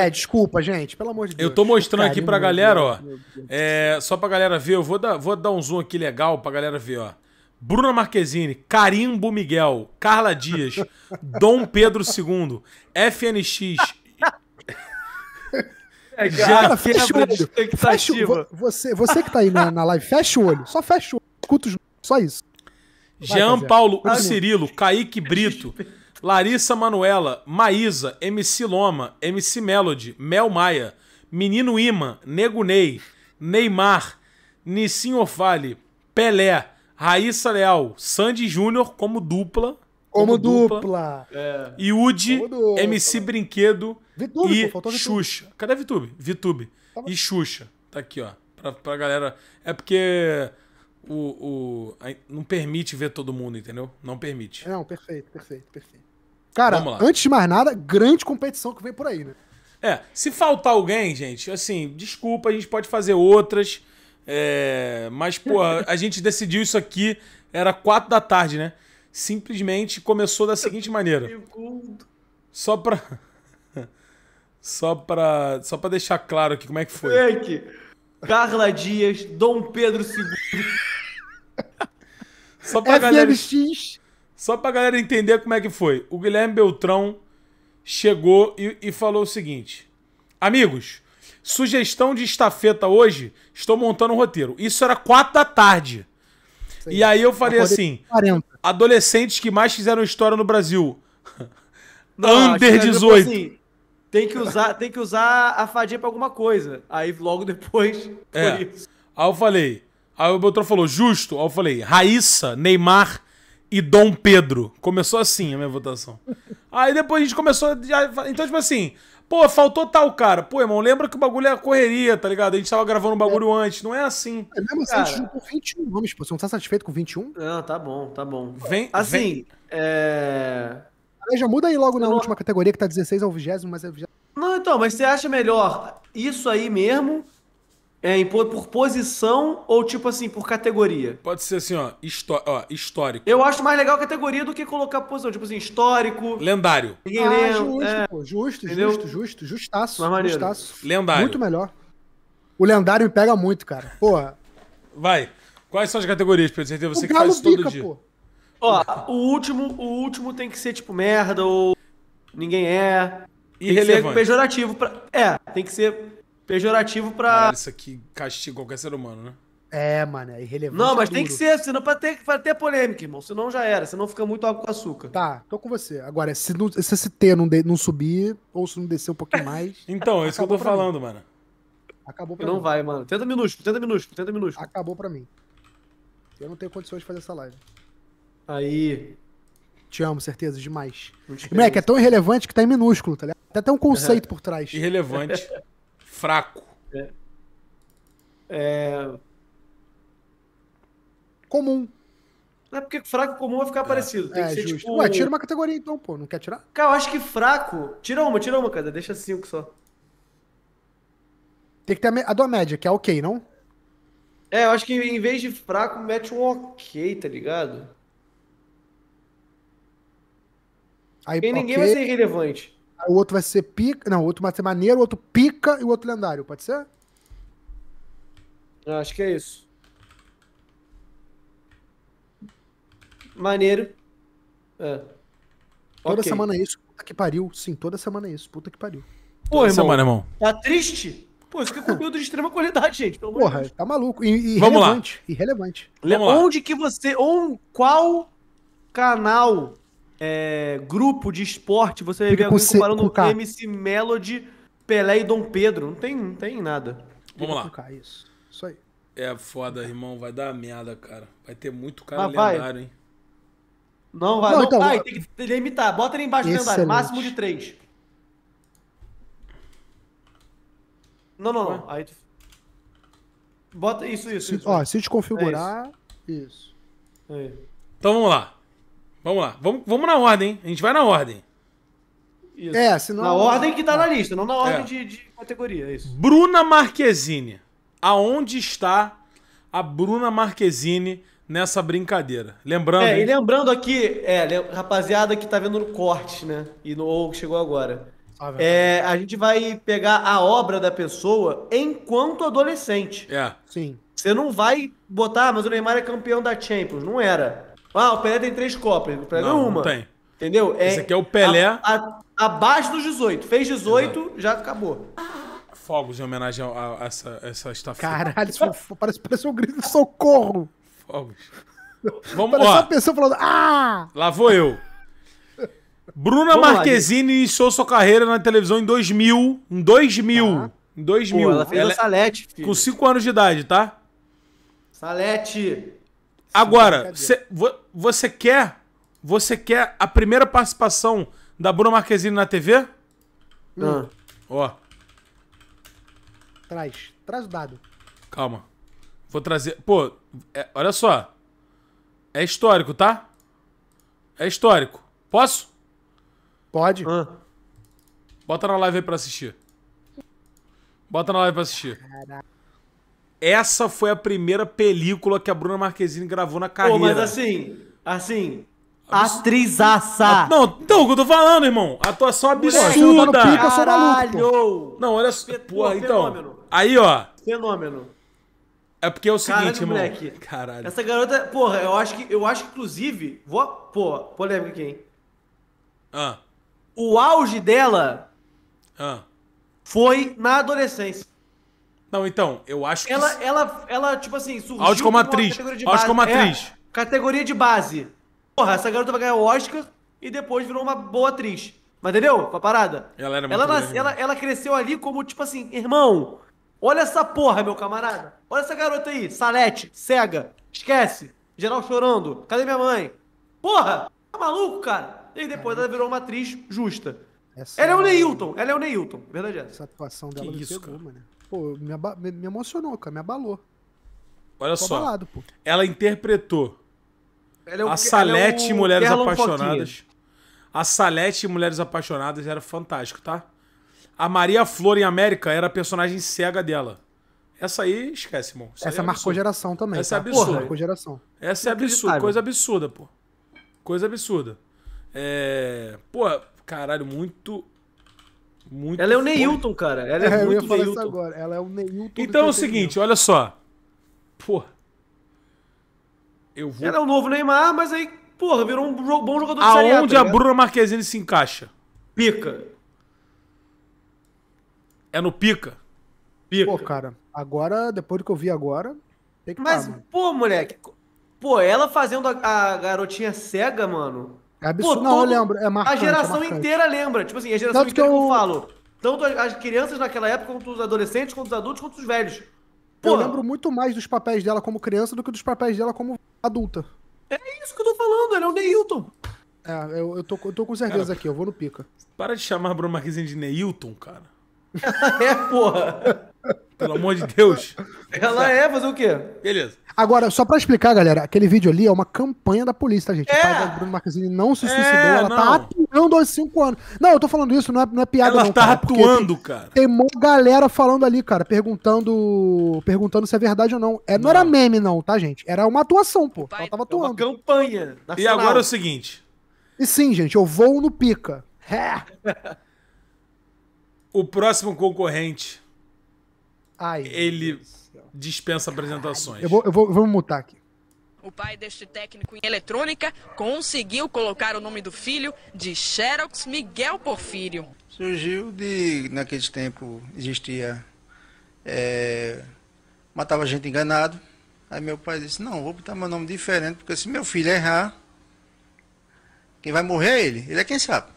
É, desculpa, gente, pelo amor de Deus. Eu tô mostrando aqui pra galera, ó. É, só pra galera ver, eu vou dar, vou dar um zoom aqui legal pra galera ver, ó. Bruna Marquezine, Carimbo Miguel, Carla Dias, Dom Pedro II, FNX. É, cara, Já fecha o olho. Fecha, o você, você que tá aí na, na live, fecha o olho. Só fecha o olho. Escuta os. Só isso. Jean Paulo, o Cirilo, Kaique Brito. Larissa Manuela, Maísa, MC Loma, MC Melody, Mel Maia, Menino Ima, Nego Ney, Neymar, Nissin Ofale, Pelé, Raíssa Leal, Sandy Júnior como dupla. Como, como dupla. dupla. É. Yudi, como dupla. MC Brinquedo Vitube, e pô, Xuxa. Cadê Vitube? Vitube. Tá e Xuxa. Tá aqui, ó. Pra, pra galera. É porque o, o, não permite ver todo mundo, entendeu? Não permite. Não, perfeito, perfeito, perfeito. Cara, antes de mais nada, grande competição que vem por aí, né? É, se faltar alguém, gente, assim, desculpa, a gente pode fazer outras. É... Mas, pô, a gente decidiu isso aqui, era quatro da tarde, né? Simplesmente começou da seguinte maneira. Só pra. Só pra. Só pra deixar claro aqui como é que foi. Frank, Carla Dias, Dom Pedro II. Só pra FMX. galera. Só pra galera entender como é que foi. O Guilherme Beltrão chegou e, e falou o seguinte: Amigos, sugestão de estafeta hoje, estou montando um roteiro. Isso era quatro da tarde. E aí eu falei assim: 40. adolescentes que mais fizeram história no Brasil. Não, Under 18. Tipo assim, tem que usar, tem que usar a fadinha para alguma coisa. Aí logo depois é. Aí eu falei, aí o Beltrão falou: "Justo". Aí eu falei: "Raíssa, Neymar, e Dom Pedro. Começou assim a minha votação. Aí depois a gente começou. A... Então, tipo assim, pô, faltou tal cara. Pô, irmão, lembra que o bagulho é a correria, tá ligado? A gente tava gravando o bagulho é. antes. Não é assim. É mesmo assim, a gente juntou 21 nomes, pô. Você não tá satisfeito com 21? Não, tá bom, tá bom. Vem. Assim, vem. é. já muda aí logo na última categoria, que tá 16 ao 20, mas é 20. Não, então, mas você acha melhor isso aí mesmo? É, por posição ou tipo assim, por categoria? Pode ser assim, ó, ó, histórico. Eu acho mais legal categoria do que colocar posição. Tipo assim, histórico. Lendário. Ninguém ah, Justo, é. pô, justo, Entendeu? justo, justo, justaço. Mais justaço. Lendário. Muito melhor. O lendário me pega muito, cara. Porra. Vai. Quais são as categorias, Pedro? Certeza, você que faz isso todo dia. Pô. Ó, o último, o último tem que ser tipo merda ou ninguém é. Irrelevante. Tem que ser pejorativo pra... É, tem que ser pejorativo pra. isso aqui castiga qualquer ser humano, né? É, mano, é irrelevante. Não, é mas tem que ser, senão pra ter, pra ter polêmica, irmão. Senão já era, senão fica muito água com açúcar. Tá, tô com você. Agora, se, não, se esse T não, de, não subir, ou se não descer um pouquinho mais. então, é isso que eu tô falando, mim. mano. Acabou pra não mim. Não vai, mano. Tenta minúsculo, tenta minúsculo, tenta minúsculo. Acabou pra mim. Eu não tenho condições de fazer essa live. Aí. Te amo, certeza, demais. Moleque, é tão irrelevante que tá em minúsculo, tá ligado? Tem até um conceito por trás. Irrelevante. Fraco. É. é... Comum. Não é porque fraco comum vai ficar é. parecido. Tem é, que ser justo. tipo. Ué, tira uma categoria então, pô. Não quer tirar? Cara, eu acho que fraco. Tira uma, tira uma, cara. Deixa cinco só. Tem que ter a, a média, que é ok, não? É, eu acho que em vez de fraco, mete um ok, tá ligado? Aí, Porque ninguém okay. vai ser irrelevante. O outro vai ser pica. Não, o outro vai ser maneiro, o outro pica e o outro lendário, pode ser? Eu acho que é isso. Maneiro. É. Toda okay. semana é isso. Puta que pariu. Sim, toda semana é isso. Puta que pariu. Pô, irmão. Semana, irmão. Tá triste? Pô, isso aqui é conteúdo de extrema qualidade, gente. Pelo Porra, Deus. tá maluco. Vamos irrelevante. Lá. Irrelevante. Vamos onde que você. Ou qual canal é, grupo de esporte, você vai ver alguém comparando o MC Melody, Pelé e Dom Pedro. Não tem, não tem nada. Vamos lá. isso. isso aí. É foda, irmão. Vai dar merda, cara. Vai ter muito cara Mas lendário, vai. hein? Não vai. Não, não. Então, Ai, tem que limitar. Bota ele embaixo excelente. do lendário. Máximo de três. Não, não, não. Aí tu... Bota isso, isso. Se, isso. Ó, se desconfigurar. É isso. isso. É. Então vamos lá. Vamos lá. Vamos, vamos na ordem. A gente vai na ordem. Isso. É, senão... Na ordem que tá na lista, não na é. ordem é. de, de, categoria, é isso. Bruna Marquezine. Aonde está a Bruna Marquezine nessa brincadeira? Lembrando. É, hein? e lembrando aqui, é, rapaziada que tá vendo no corte, né? E no, ou chegou agora. Ah, é, a gente vai pegar a obra da pessoa enquanto adolescente. É. Sim. Você não vai botar, ah, mas o Neymar é campeão da Champions. Não era. Ah, o Pelé tem três copas. O Pelé não, é uma. tem. Entendeu? É, Esse aqui é o Pelé. A, a, abaixo dos 18. Fez 18, Exato. já acabou. Fogos em homenagem a, a essa, essa estafeta. Caralho, isso parece, parece um grito de socorro. Fogos. Vamos lá. uma pessoa falando. Ah! Lá vou eu. Bruna Vamos Marquezine lá, iniciou sua carreira na televisão em 2000. Em 2000. Ah. Tá. Em 2000. Pô, ela fez ela, a Salete. Filho. Com 5 anos de idade, tá? Salete. Agora, cê, você quer você quer a primeira participação da Bruna Marquezine na TV? Hum. Ah. Ó. Traz. Traz o dado. Calma. Vou trazer. Pô, é, olha só. É histórico, tá? É histórico. Posso? Pode. Ah. Bota na live aí pra assistir. Bota na live pra assistir. Caraca essa foi a primeira película que a Bruna Marquezine gravou na carreira. Pô, mas assim, assim, Atrizaça! Não, então, o que eu tô falando, irmão? Atuação é absurda! Tá pico, eu maluco, tá não, olha só. então. Fenômeno. Aí, ó. Fenômeno. É porque é o seguinte, Caralho, irmão. Moleque. Caralho. Essa garota, porra, eu acho que, eu acho que inclusive. Vou, pô, polêmica aqui, hein? Ah. O auge dela ah. foi na adolescência. Não, então, eu acho que. Ela, ela, ela tipo assim, surgiu. Áudio como atriz. Categoria de base. Áudio como é, atriz. É, categoria de base. Porra, essa garota vai ganhar o Oscar e depois virou uma boa atriz. Mas entendeu? Com a parada. Ela era muito ela, grande, né? ela, ela, cresceu ali como, tipo assim, irmão, olha essa porra, meu camarada. Olha essa garota aí, salete, cega, esquece. Geral chorando. Cadê minha mãe? Porra! Tá maluco, cara? E depois ela virou uma atriz justa. Essa... Ela é o Neilton, ela é o Neilton, verdade é. Essa atuação dela que isso, pegou, cara. mano pô, me, me emocionou, cara, me abalou. Olha só. Abalado, pô. Ela interpretou ela é, é o, a Salete é Mulheres Apaixonadas. A Salete Mulheres Apaixonadas era fantástico, tá? A Maria Flor em América era a personagem cega dela. Essa aí, esquece, irmão. Essa, Essa é marcou geração também. Essa é tá? é absurda. Porra, marcou geração. Essa é absurda, coisa absurda, pô. Coisa absurda. É. Pô, caralho, muito muito ela é o Neilton, cara. Ela é, é muito eu ia falar Neilton. Isso agora. Ela é o Neilton. Então é o seguinte, olha só. Pô. Eu vou... Ela é o novo Neymar, mas aí, porra, virou um bom jogador de Aonde Aonde tá a, tá Bruna Marquezine se encaixa? Pica. É no pica? Pica. Pô, cara, agora, depois do que eu vi agora, tem que Mas, parar, tá, pô, moleque, pô, ela fazendo a, a garotinha cega, mano, é absurdo. Pô, não, todo... eu lembro. É marcante, a é geração é inteira lembra. Tipo assim, a geração tanto inteira que eu... que eu falo. Tanto as crianças naquela época, quanto os adolescentes, quanto os adultos, quanto os velhos. Pô, eu lembro muito mais dos papéis dela como criança do que dos papéis dela como adulta. É isso que eu tô falando, ele é o Neilton. É, eu, eu, tô, eu tô com certeza cara, aqui, eu vou no pica. Para de chamar a Bruno Marquezine de Neilton, cara. é, porra. Pelo amor de Deus. Ela é, fazer o quê? Beleza. Agora, só pra explicar, galera, aquele vídeo ali é uma campanha da polícia, tá, gente? É. O pai da Bruno Marquezine não se suicidou, é, ela tá não. tá atuando há cinco anos. Não, eu tô falando isso, não é, não é piada ela não, tá cara, atuando, tem, cara. Tem uma galera falando ali, cara, perguntando perguntando se é verdade ou não. É, não. não era meme não, tá, gente? Era uma atuação, pô. Pai, ela tava é atuando. Uma campanha. E agora é o seguinte. E sim, gente, eu vou no pica. É. o próximo concorrente... Ai, ele Deus dispensa apresentações. Eu vou, eu vou, vamos mutar aqui. O pai deste técnico em eletrônica conseguiu colocar o nome do filho de Xerox Miguel Porfírio. Surgiu de, naquele tempo, existia. É, matava gente enganado. Aí meu pai disse: Não, vou botar meu nome diferente, porque se meu filho errar, quem vai morrer é ele. Ele é quem sabe.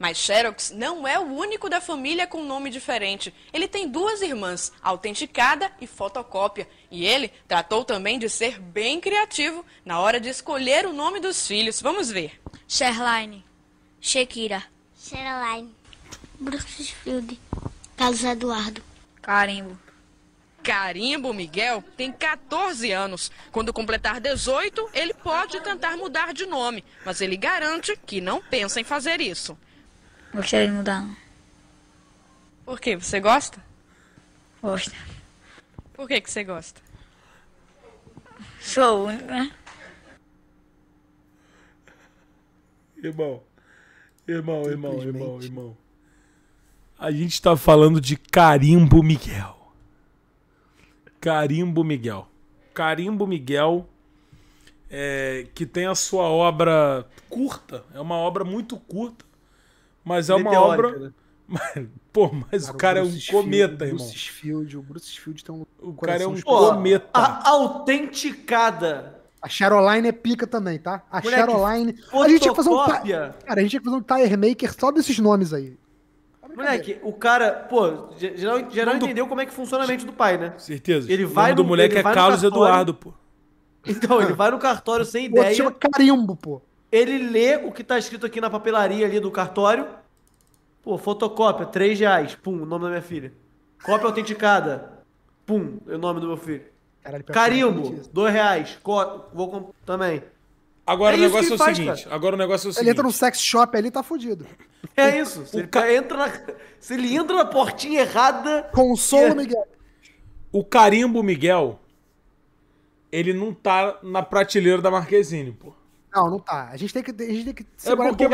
Mas Xerox não é o único da família com nome diferente. Ele tem duas irmãs, autenticada e fotocópia. E ele tratou também de ser bem criativo na hora de escolher o nome dos filhos. Vamos ver. Sherline. Shekira. Sherline. Brooksfield. Carlos Eduardo. Carimbo. Carimbo Miguel tem 14 anos. Quando completar 18, ele pode tentar mudar de nome, mas ele garante que não pensa em fazer isso. Gostaria de mudar. não. Por quê? Você gosta? Gosto. Por que, que você gosta? Sou né? Irmão, irmão, irmão, irmão, irmão. A gente tá falando de Carimbo Miguel. Carimbo Miguel. Carimbo Miguel, é, que tem a sua obra curta, é uma obra muito curta, mas é uma obra. Né? pô, mas cara, o cara o é um cometa, Field, irmão. Bruce Field, o Bruce Field tem um. O cara é um pô, cometa. A autenticada. A Charoline é pica também, tá? A Charoline. A gente tinha que fazer um. Cara, a gente tinha que fazer um tire maker só desses nomes aí. Moleque, o cara, pô, geral, geral do... entendeu como é que funciona a mente do pai, né? Certeza. Ele vai o nome do moleque é Carlos Eduardo, pô. Então, ele vai no cartório sem pô, ideia. Chama carimbo, pô. Ele lê o que está escrito aqui na papelaria ali do cartório. Pô, fotocópia, 3 reais. Pum, o nome da minha filha. Cópia autenticada. Pum, o nome do meu filho. Caralho, Carimbo, 2 reais. Co vou comprar também. Agora é o negócio é o faz, seguinte. Cara. Agora o negócio é o ele seguinte. Ele entra no sex shop ali, e tá fudido. É isso. Se, ele, ca... entra na... se ele entra na portinha errada. Consolo, é... Miguel. O carimbo Miguel, ele não tá na prateleira da Marquezine, pô. Não, não tá. A gente tem que, a gente tem que é porque,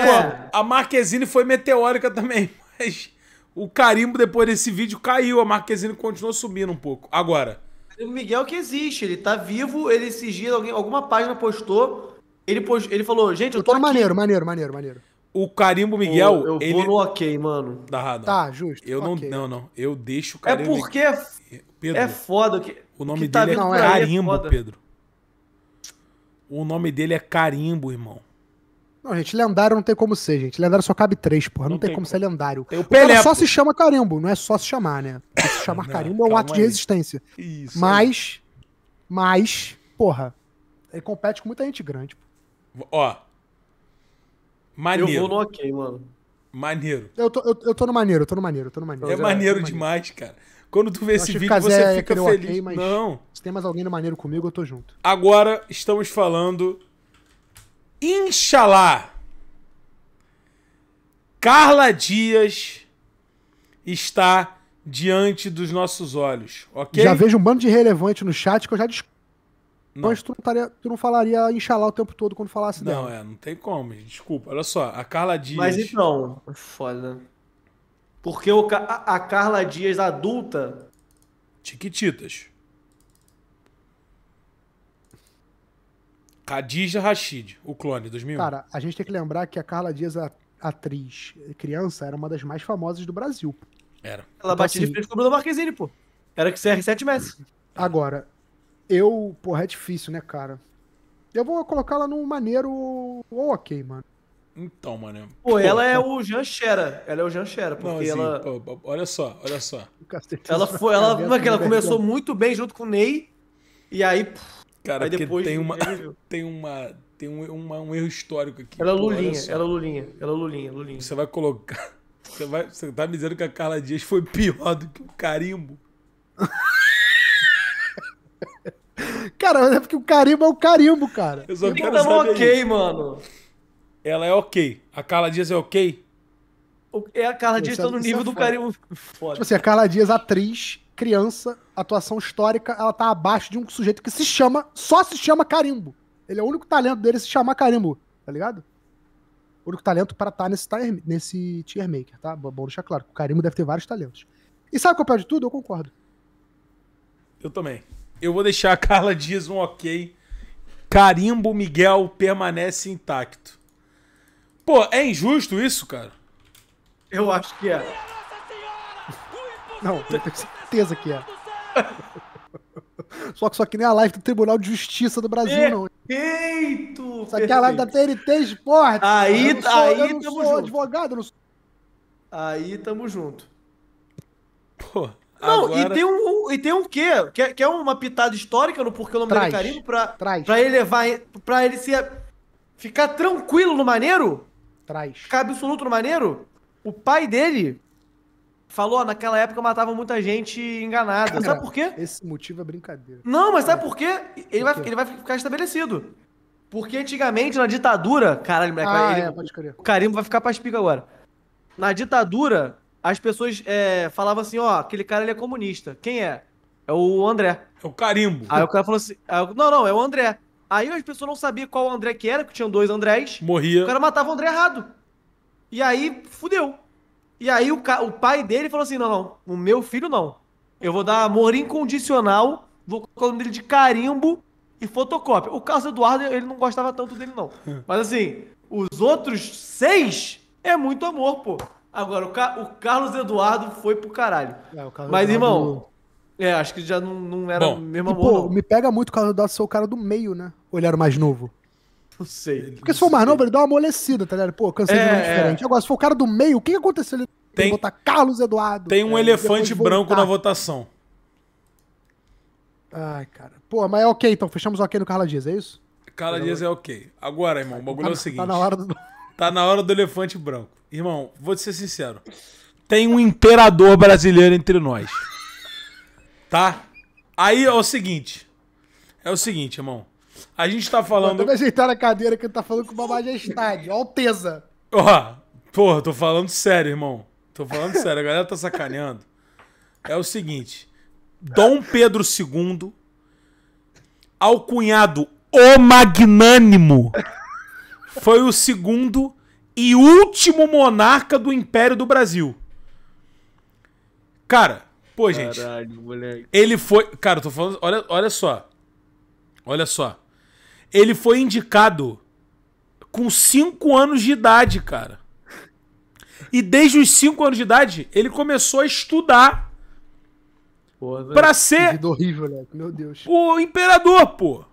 a Marquezine foi meteórica também, mas o carimbo depois desse vídeo caiu. A Marquezine continuou subindo um pouco. Agora. O Miguel que existe, ele tá vivo, ele esses alguém, alguma página postou, ele, post, ele falou, gente, eu tô, eu tô maneiro, maneiro, maneiro, maneiro. O carimbo Miguel. eu ele... vou no ok, mano. Dá, Tá, justo. Eu okay. não, não, não. Eu deixo o é carimbo. É porque Pedro, é foda que. O nome que tá dele é não é carimbo, é Pedro. O nome dele é Carimbo, irmão. Não, gente, lendário não tem como ser, gente. Lendário só cabe três, porra. Não, não tem, tem, como ser lendário. Tem o, o então, Pelé. só se chama carimbo, não é só se chamar, né? se chamar não, carimbo é um ato aí. de resistência. Isso. Mas, aí. mas, porra, ele compete com muita gente grande. Ó. Maneiro. Eu vou no ok, mano. Maneiro. Eu tô, eu, eu tô no maneiro, eu tô no maneiro, eu tô no maneiro. É então maneiro, maneiro demais, cara. Quando tu vê eu esse vídeo, você é fica feliz. Okay, mas não. Se tem mais alguém no maneiro comigo, eu tô junto. Agora estamos falando. Inxalá! Carla Dias está diante dos nossos olhos, ok? Já vejo um bando de relevante no chat que eu já descobri. Mas tu não, taria, tu não falaria Inxalá o tempo todo quando falasse não, dela. Não, é, não tem como, desculpa. Olha só, a Carla Dias. Mas então, foda. Porque o, a Carla Dias adulta. Tiquititas. Khadija Rashid, o clone, 2001. Cara, a gente tem que lembrar que a Carla Dias, a atriz criança, era uma das mais famosas do Brasil. Era. Ela então, batia assim, de frente com o Bruno Marquezine, pô. Era que CR7 Messi. Agora, eu... Porra, é difícil, né, cara? Eu vou colocar ela num maneiro... ou ok, mano. Então, mano. Pô, pô ela é pô. é o Jean Xera. Ela é o Jean Xera, porque não, ela. Assim, pô, olha só, olha só. Ela foi. Ela, como é que ela começou muito bem junto com o Ney. E aí. Cara, aí depois tem uma, tem uma. Tem um, uma, um erro histórico aqui. Ela é Lulinha, ela é Lulinha, ela é Lulinha, Lulinha. Você vai colocar. Você, vai, você tá me dizendo que a Carla Dias foi pior do que o carimbo? cara, mas é porque o carimbo é o carimbo, cara. Eu só então quero então, saber ok, isso. mano ela é ok. A Carla Dias é ok? É a Carla Dias está é- no é nível do carinho. Foda. Tipo assim, a Carla Dias, atriz, criança, atuação histórica, ela tá abaixo de um sujeito que se chama, só se chama Carimbo. Ele é o único talento dele se chamar Carimbo, tá ligado? O único talento para estar tá nesse, tier, nesse tier maker, tá? Bom deixar claro, o Carimbo deve ter vários talentos. E sabe é o que eu pego de tudo? Eu concordo. Eu também. Eu vou deixar a Carla Dias um ok. Carimbo Miguel permanece intacto. Pô, é injusto isso, cara? Eu acho que é. Não, eu tenho certeza que é. Só que, só que nem a live do Tribunal de Justiça do Brasil, perfeito, não. Perfeito! Isso aqui é a live da TNT Esporte. Aí, sou, aí eu tá, tamo junto. advogado, não sou... Aí tamo junto. Pô, não, agora... e, tem um, e tem um quê? Que, é, que é uma pitada histórica no Porquê o Nome Traz. dele é Carimbo pra, Traz. pra elevar, pra ele ser, ficar tranquilo no maneiro? Traz. Ficar absoluto no maneiro, o pai dele falou, naquela época matava muita gente enganada. Cara, sabe por quê? Esse motivo é brincadeira. Não, mas sabe por quê? Ele, por quê? Vai, ele vai ficar estabelecido. Porque antigamente, na ditadura. Caralho, moleque, ah, ele, é, pode crer. o carimbo vai ficar pra espiga agora. Na ditadura, as pessoas é, falavam assim: ó, aquele cara ele é comunista. Quem é? É o André. É o carimbo. Aí o cara falou assim: não, não, é o André. Aí as pessoas não sabiam qual André que era, que tinham dois Andrés. Morria. O cara matava o André errado. E aí, fudeu. E aí o, o pai dele falou assim: não, não, o meu filho não. Eu vou dar amor incondicional, vou colocar o nome dele de carimbo e fotocópia. O Carlos Eduardo, ele não gostava tanto dele, não. Mas assim, os outros seis é muito amor, pô. Agora, o, Ca o Carlos Eduardo foi pro caralho. É, Mas, Eduardo... irmão, é, acho que já não, não era Bom, a mesma pô, me pega muito Carlos Eduardo do o cara do meio, né? Ou ele era o mais novo? Não sei. Porque se for mais novo, ele dá uma amolecida, tá ligado? Pô, cansei é, de nome é. diferente. Agora, se for o cara do meio, o que, aconteceu? Ele tem que botar Carlos Eduardo. Tem um é, elefante branco na votação. Ai, cara. Pô, mas é ok, então. Fechamos ok no Carla Dias, é isso? Carla Dias é ok. Agora, irmão, o tá bagulho tá, é o tá seguinte. Tá na hora do... Tá na hora do elefante branco. Irmão, vou te ser sincero. Tem um imperador brasileiro entre nós. Tá? Aí é o seguinte. É o seguinte, irmão. A gente tá falando. Eu ajeitar na cadeira que tá falando com uma majestade. Alteza. Ó, oh, porra, tô falando sério, irmão. Tô falando sério. A galera tá sacaneando. É o seguinte. Dom Pedro II, ao cunhado O Magnânimo, foi o segundo e último monarca do Império do Brasil. Cara, Pô, gente. moleque. Ele foi. Cara, eu tô falando. Olha, olha só. Olha só. Ele foi indicado com 5 anos de idade, cara. E desde os 5 anos de idade, ele começou a estudar. Porra, pra ser. Que horrível, né? Meu Deus. O imperador, pô.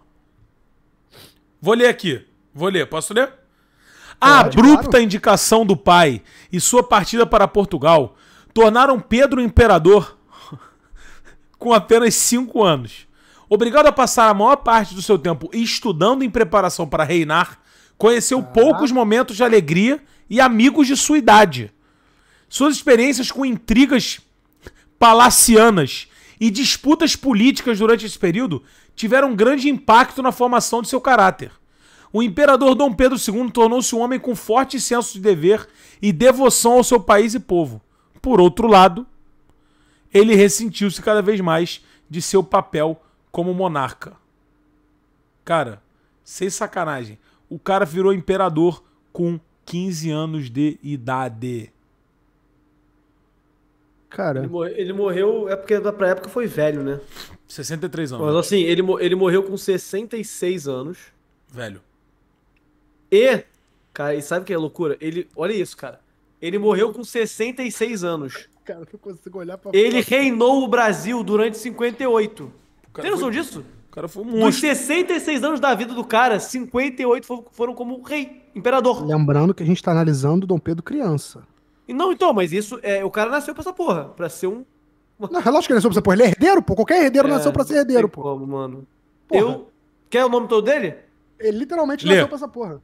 Vou ler aqui. Vou ler. Posso ler? A abrupta claro. indicação do pai e sua partida para Portugal tornaram Pedro imperador com apenas 5 anos. Obrigado a passar a maior parte do seu tempo estudando em preparação para reinar, conheceu ah. poucos momentos de alegria e amigos de sua idade. Suas experiências com intrigas palacianas e disputas políticas durante esse período tiveram um grande impacto na formação de seu caráter. O imperador Dom Pedro II tornou-se um homem com forte senso de dever e devoção ao seu país e povo. Por outro lado, ele ressentiu-se cada vez mais de seu papel como monarca. Cara, sem sacanagem, o cara virou imperador com 15 anos de idade. Cara. Ele, morreu, ele morreu é porque pra época foi velho, né? 63 anos. Mas assim, ele, ele morreu com 66 anos. Velho. E, cara, e sabe o que é loucura? Ele, olha isso, cara. Ele morreu com 66 anos. Cara, eu não consigo olhar pra Ele reinou o Brasil durante 58. Tem noção foi... disso? O cara foi um monstro. Dos 66 anos da vida do cara, 58 foram como rei, imperador. Lembrando que a gente tá analisando Dom Pedro criança. E não, então, mas isso. É, o cara nasceu pra essa porra. Pra ser um. Não, relógio é que ele nasceu pra essa porra. Ele é herdeiro, pô. Qualquer herdeiro é, nasceu pra ser herdeiro, pô. Como, mano. Porra. Eu. Quer o nome todo dele? Ele literalmente Lê. nasceu pra essa porra.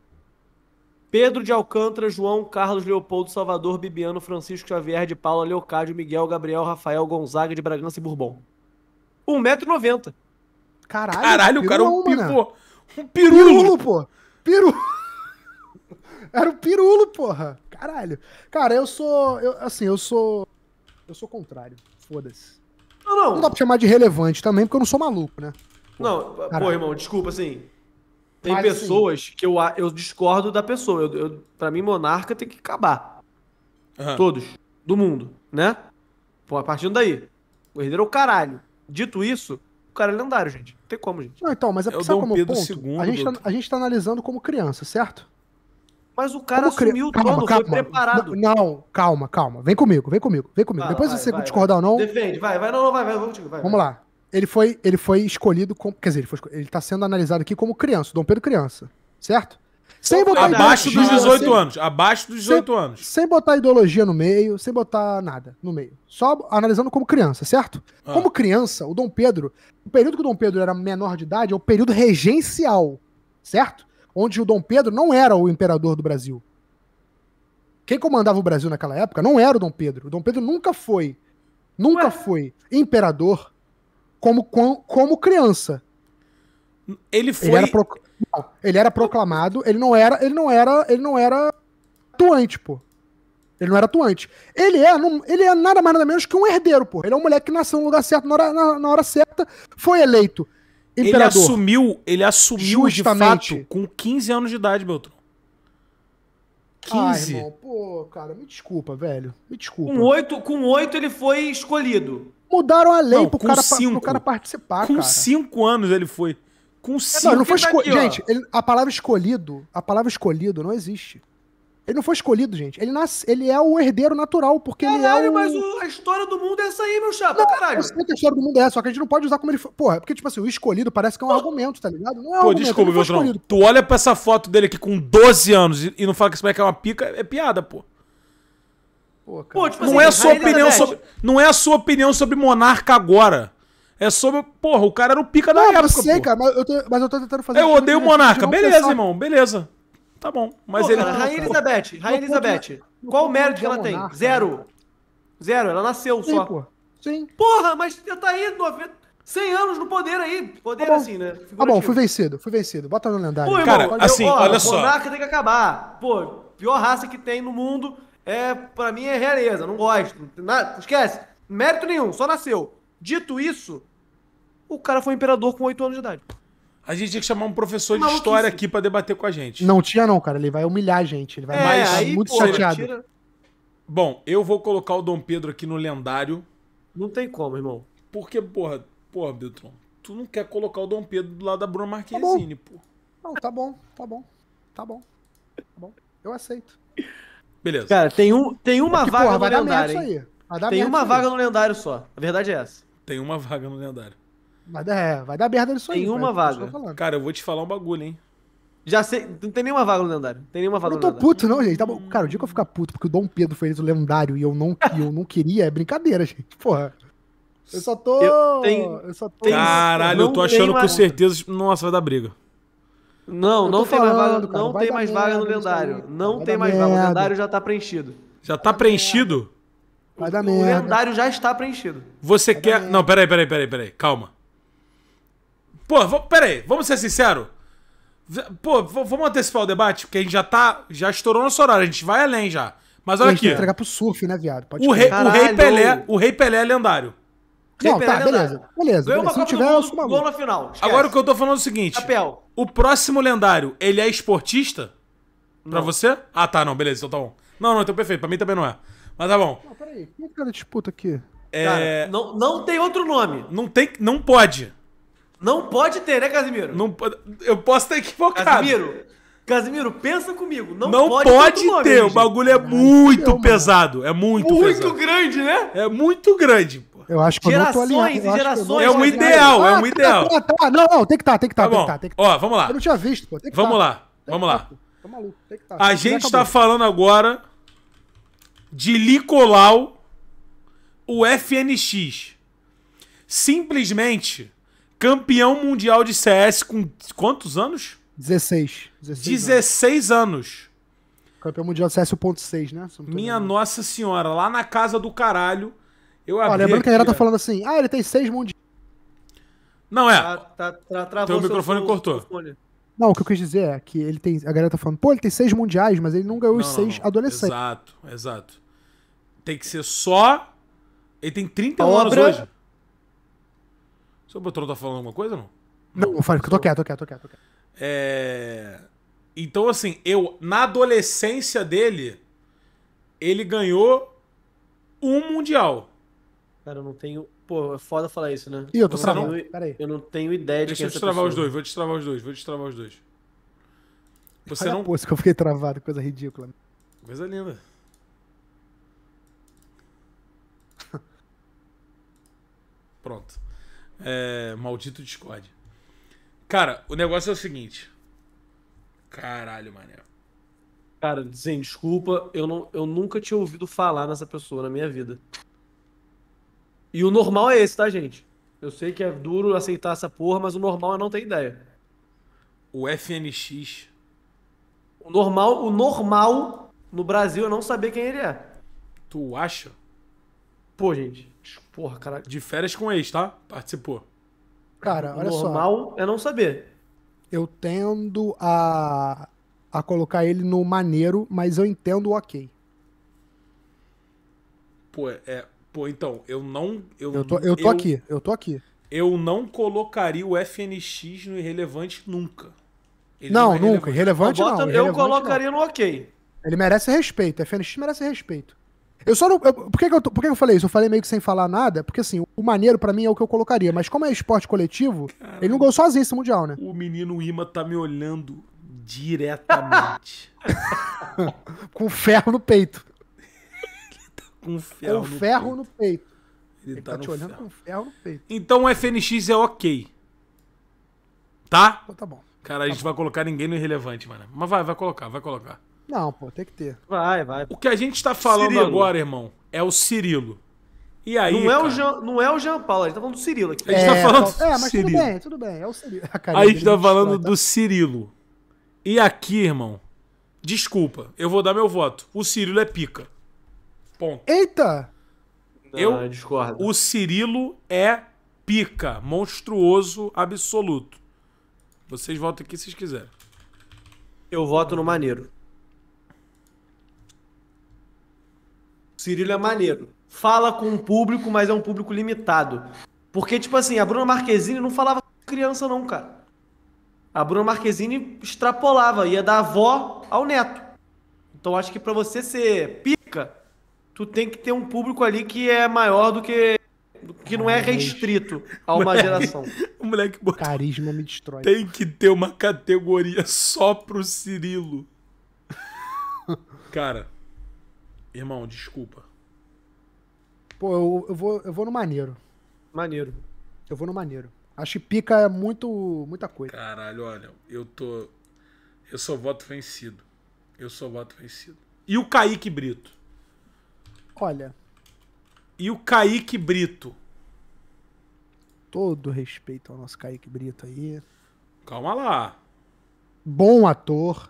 Pedro de Alcântara, João, Carlos, Leopoldo, Salvador, Bibiano, Francisco Xavier de Paula, Leocádio, Miguel, Gabriel, Rafael, Gonzaga de Bragança e Bourbon. 1,90m. Caralho, Caralho, o cara é um pivô. Um pirulo. Pirulo, pô. Pirulo. Era o um pirulo, porra. Caralho. Cara, eu sou. Eu, assim, eu sou. Eu sou contrário. Foda-se. Não, não. Não dá pra chamar de relevante também, porque eu não sou maluco, né? Porra. Não, pô, irmão, desculpa, assim. Tem Mas, assim. pessoas assim, que eu, eu discordo da pessoa. Eu, eu, pra mim, monarca tem que acabar. Todos. Do mundo, né? Pô, a partir daí. O herdeiro é o caralho. Dito isso, o cara é lendário, gente. Não tem como, gente. Não, então, mas é porque sabe como é Pedro ponto? Segundo, a, gente tá, a gente tá analisando como criança, certo? Mas o cara como cri... assumiu calma, o trono, calma, foi preparado. Não, não, calma, calma. Vem comigo, vem comigo, vem comigo. Depois vai, você vai, discordar ou não. Defende, vai, vai, não, não, vai, vai, vamos, vai, Vamos lá ele foi, ele foi escolhido como. Quer dizer, ele, foi, ele tá sendo analisado aqui como criança, Dom Pedro criança, certo? Sem então, botar abaixo ideologia, dos 18 sem, anos, abaixo dos 18 sem, anos. Sem botar ideologia no meio, sem botar nada no meio. Só analisando como criança, certo? Ah. Como criança, o Dom Pedro, o período que o Dom Pedro era menor de idade é o período regencial, certo? Onde o Dom Pedro não era o imperador do Brasil. Quem comandava o Brasil naquela época não era o Dom Pedro. O Dom Pedro nunca foi, nunca Ué? foi imperador como, como criança. Ele foi. Ele era, pro... não, ele era proclamado, ele não era, ele não era, ele não era atuante, pô. Ele não era atuante. Ele é, não, ele é nada mais nada menos que um herdeiro, pô. Ele é um moleque que nasceu no lugar certo, na hora, na, na hora certa, foi eleito. Imperador. Ele assumiu, ele assumiu Justamente. de fato com 15 anos de idade, Beltrão. 15. Ah, irmão, pô, cara, me desculpa, velho. Me desculpa. Com 8, com 8 ele foi escolhido. Mudaram a lei não, pro, cara, cinco, pro cara participar, com cara. Com cinco anos ele foi. Com é, cinco Não, não foi escolhido. Gente, ele, a palavra escolhido, a palavra escolhido não existe. Ele não foi escolhido, gente. Ele, nasce, ele é o herdeiro natural, porque caralho, ele é o... mas o, a história do mundo é essa aí, meu chapa, não, caralho. Eu sei que a história do mundo é essa, só que a gente não pode usar como ele foi. Porra, porque, tipo assim, o escolhido parece que é um argumento, tá ligado? Não é um Pô, argumento, desculpa, meu Tu olha pra essa foto dele aqui com 12 anos e, e não fala que isso moleque é uma pica, é piada, pô. Pô, Pô, tipo, não assim, é a sua opinião sobre, não é a sua opinião sobre monarca agora. É sobre. Porra, o cara era o pica não, da época. Eu sei, cara, mas eu, tô, mas eu tô tentando fazer. Eu odeio o monarca. Beleza, pensar. irmão, beleza. Tá bom. Mas Pô, ele. Cara, Rainha tá Elizabeth, Rainha Elizabeth. Não qual mérito que ela tem? Monarca, Zero. Cara. Né? Zero, ela nasceu Sim, só. Sim. Porra, mas tá aí 90. 100 anos no poder aí. Poder tá assim, né? Tá Ah, bom, fui vencido, fui vencido. Bota no lendário. Pô, irmão, cara, assim, olha, olha só. O monarca tem que acabar. Pô, pior raça que tem no mundo é, para mim é realeza, não gosto. Nada, esquece, mérito nenhum, só nasceu. Dito isso, o cara foi imperador com 8 anos de idade. A gente tinha que chamar um professor de história aqui para debater com a gente. Não tinha não, cara, ele vai humilhar a gente, ele vai é, mais aí, muito pô, chateado. Tira... Bom, eu vou colocar o Dom Pedro aqui no lendário. Não tem como, irmão. Porque, porra, porra, Beltrão. tu não quer colocar o Dom Pedro do lado da Bruna Marquezine, tá pô. Não, tá bom, tá bom. Tá bom. Tá bom. Eu aceito. Beleza. Cara, tem, um, tem é uma Porque, vaga porra, no lendário. Dar Vai dar tem merda uma vaga aí. no lendário só. A verdade é essa. Tem uma vaga no lendário. Vai dar, é, vai dar merda nisso tem aí. Tem uma é vaga. Eu cara, eu vou te falar um bagulho, hein? Já sei, não tem nenhuma vaga no lendário. Tem nenhuma vaga eu não tô puto, não, gente. Tá bom. Cara, o dia que eu ficar puto porque o Dom Pedro fez o lendário e eu não, eu não queria, é brincadeira, gente. Porra. Eu só tô. Eu, eu só tô... Caralho, eu tô achando com certeza. Nossa, vai dar briga. Não, não tem, falando, vaga, cara, não tem mais vaga, no lendário. Não tem mais merda. vaga, o lendário já tá preenchido. Já tá preenchido? Vai dar merda. O lendário já está preenchido. Você vai quer. Não, peraí, peraí, peraí, peraí. Calma. Pô, peraí, vamos ser sinceros? Pô, vamos antecipar o debate, porque a gente já tá. Já estourou nosso horário, a gente vai além já. Mas olha aqui. entregar pro surf, né, viado? Pode o, rei, o, rei Pelé, o Rei Pelé é lendário. Não, tá, beleza. Beleza. Ganhou uma Copa tiver, do Mundo, gol na final. Esquece. Agora o que eu tô falando é o seguinte. Papel. O próximo lendário, ele é esportista? Não. Pra você? Ah, tá, não, beleza, então tá bom. Não, não, então perfeito, pra mim também não é. Mas tá bom. Não, peraí, Quem é que cara tá disputa aqui? É... Cara, não, não tem outro nome. Não tem, não pode. Não pode ter, né, Casimiro? Não, pode eu posso ter equivocado. Casimiro, Casimiro, pensa comigo. Não, não pode, pode ter. Nome, o bagulho é muito pesado. É muito, muito pesado. Muito grande, né? É muito grande. Pô. Eu acho que gerações eu não tô alinhado. Eu gerações. É um ideal, ah, é um ah, tá, ideal. Tá, tá. Não, não, tem que estar, tá, tem que estar, tá, tá, tem que tá, tem que Ó, vamos lá. Eu não tinha visto, pô. Tem que vamos lá, tem vamos lá. maluco, tem que A gente está falando agora de Licolau, o FNX. Simplesmente campeão mundial de CS com quantos anos? 16. 16, 16 anos. anos. Campeão mundial CS 1.6, né? Minha vendo. nossa senhora, lá na casa do caralho, eu abri. Ó, lembrando aqui, que a galera tá falando assim, ah, ele tem 6 mundiais. Não, é. Tá, tá, tá, travou Teu microfone seu, cortou. Seu não, o que eu quis dizer é que ele tem. A galera tá falando, pô, ele tem seis mundiais, mas ele não ganhou não, os seis adolescentes. Exato, exato. Tem que ser só. Ele tem 30 a anos hoje. O seu Botron tá falando alguma coisa não? Não, não, eu falei, tô quieto, tô quieto, tô quieto, tô quieto. É... Então, assim, eu, na adolescência dele, ele ganhou um Mundial. Cara, eu não tenho. Pô, é foda falar isso, né? E eu tô eu travando. Não... Peraí. Eu não tenho ideia Deixa de quem eu destravar é. os dois, vou destravar os dois, vou destravar os dois. Você Olha não. Pô, que eu fiquei travado, coisa ridícula. Coisa linda. Pronto. É... Maldito Discord. Cara, o negócio é o seguinte. Caralho, mané. Cara, Zen, desculpa, eu, não, eu nunca tinha ouvido falar nessa pessoa na minha vida. E o normal é esse, tá, gente? Eu sei que é duro aceitar essa porra, mas o normal é não ter ideia. O FNX. O normal, o normal no Brasil é não saber quem ele é. Tu acha? Pô, gente. Porra, caralho. De férias com ex, tá? Participou. Cara, olha normal só. Normal é não saber. Eu tendo a, a colocar ele no maneiro, mas eu entendo o ok. Pô, é. Pô, então, eu não. Eu, eu tô, eu tô eu, aqui, eu tô aqui. Eu não colocaria o FNX no irrelevante nunca. Ele não, não é nunca. Irrelevante, ah, irrelevante não. Irrelevante eu colocaria não. no ok. Ele merece respeito. FNX merece respeito. Eu só não. Eu, por, que, que, eu, por que, que, eu falei isso? Eu falei meio que sem falar nada, porque assim, o maneiro para mim é o que eu colocaria, mas como é esporte coletivo, ele não ganhou sozinho esse mundial, né? O menino Ima tá me olhando diretamente. com ferro no peito. Ele tá com ferro, com no, ferro peito. no peito. Ele, ele tá, tá te olhando com ferro no peito. Então o FNX é ok. Tá? Então, tá bom. Cara, tá a gente bom. vai colocar ninguém no irrelevante, mano. Mas vai, vai colocar, vai colocar. Não, pô, tem que ter. Vai, vai. O que a gente tá falando Cirilo. agora, irmão, é o Cirilo. E aí, não, é o Jean, não é o Jean Paulo, a gente tá falando do Cirilo aqui. A gente tá é, tá falando então, É, mas Cirilo. tudo bem, tudo bem. É o Cirilo. A, a gente tá é falando do Cirilo. E aqui, irmão, desculpa, eu vou dar meu voto. O Cirilo é pica. Ponto. Eita! Eu, não, eu discordo. O Cirilo é pica, monstruoso, absoluto. Vocês votam aqui se vocês quiserem. Eu voto no Maneiro. Cirilo é maneiro. Fala com o público, mas é um público limitado. Porque, tipo assim, a Bruna Marquezine não falava com criança, não, cara. A Bruna Marquezine extrapolava, ia da avó ao neto. Então acho que para você ser pica, tu tem que ter um público ali que é maior do que que não é restrito a uma moleque, geração. O moleque botou, Carisma me destrói. Tem que ter uma categoria só pro Cirilo. Cara, Irmão, desculpa. Pô, eu, eu, vou, eu vou no maneiro. Maneiro. Eu vou no maneiro. Acho que pica é muito, muita coisa. Caralho, olha, eu tô. Eu sou voto vencido. Eu sou voto vencido. E o Kaique Brito? Olha. E o Kaique Brito? Todo respeito ao nosso Kaique Brito aí. Calma lá. Bom ator.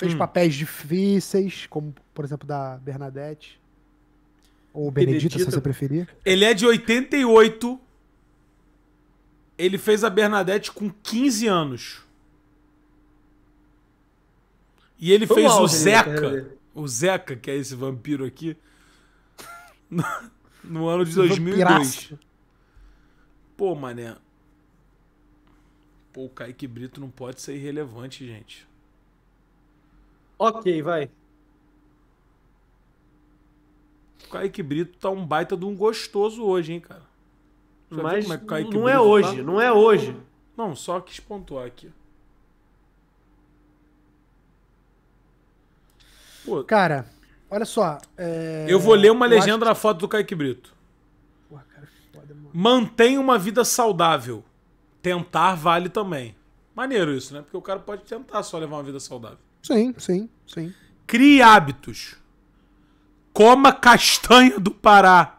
Fez hum. papéis difíceis, como, por exemplo, da Bernadette. Ou Benedita, se você preferir. Ele é de 88. Ele fez a Bernadette com 15 anos. E ele Foi fez mal, o Zeca. O Zeca, que é esse vampiro aqui. No, no ano de 2002. Pô, mané. Pô, o Kaique Brito não pode ser irrelevante, gente. Ok, vai. O Kaique Brito tá um baita de um gostoso hoje, hein, cara? Já Mas é não é Brito é hoje, tá? não é hoje. Não, só quis pontuar aqui. Pô, cara, olha só. É... Eu vou ler uma legenda da foto do Kaique Brito. Porra, cara, foda, mano. Mantenha uma vida saudável. Tentar vale também. Maneiro isso, né? Porque o cara pode tentar só levar uma vida saudável. Sim, sim, sim. Crie hábitos. Coma castanha do Pará.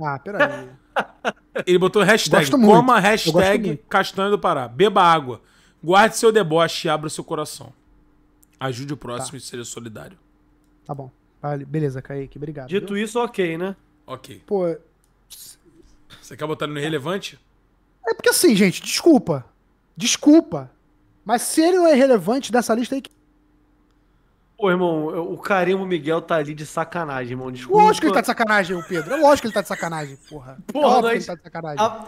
Ah, peraí. Ele botou hashtag. Gosto muito. Coma hashtag castanha do Pará. Beba água. Guarde seu deboche e abra seu coração. Ajude o tá. próximo tá. e seja solidário. Tá bom. Vale. Beleza, Kaique. Obrigado. Dito viu? isso, ok, né? Ok. Pô. Você quer botar no é. irrelevante? É porque assim, gente, desculpa. Desculpa. Mas se ele não é relevante dessa lista aí, Pô, irmão, o Carimbo Miguel tá ali de sacanagem, irmão. Desculpa. Lógico que ele tá de sacanagem, o Pedro. É lógico que ele tá de sacanagem, porra. É porra, é nós... ele tá de sacanagem. A...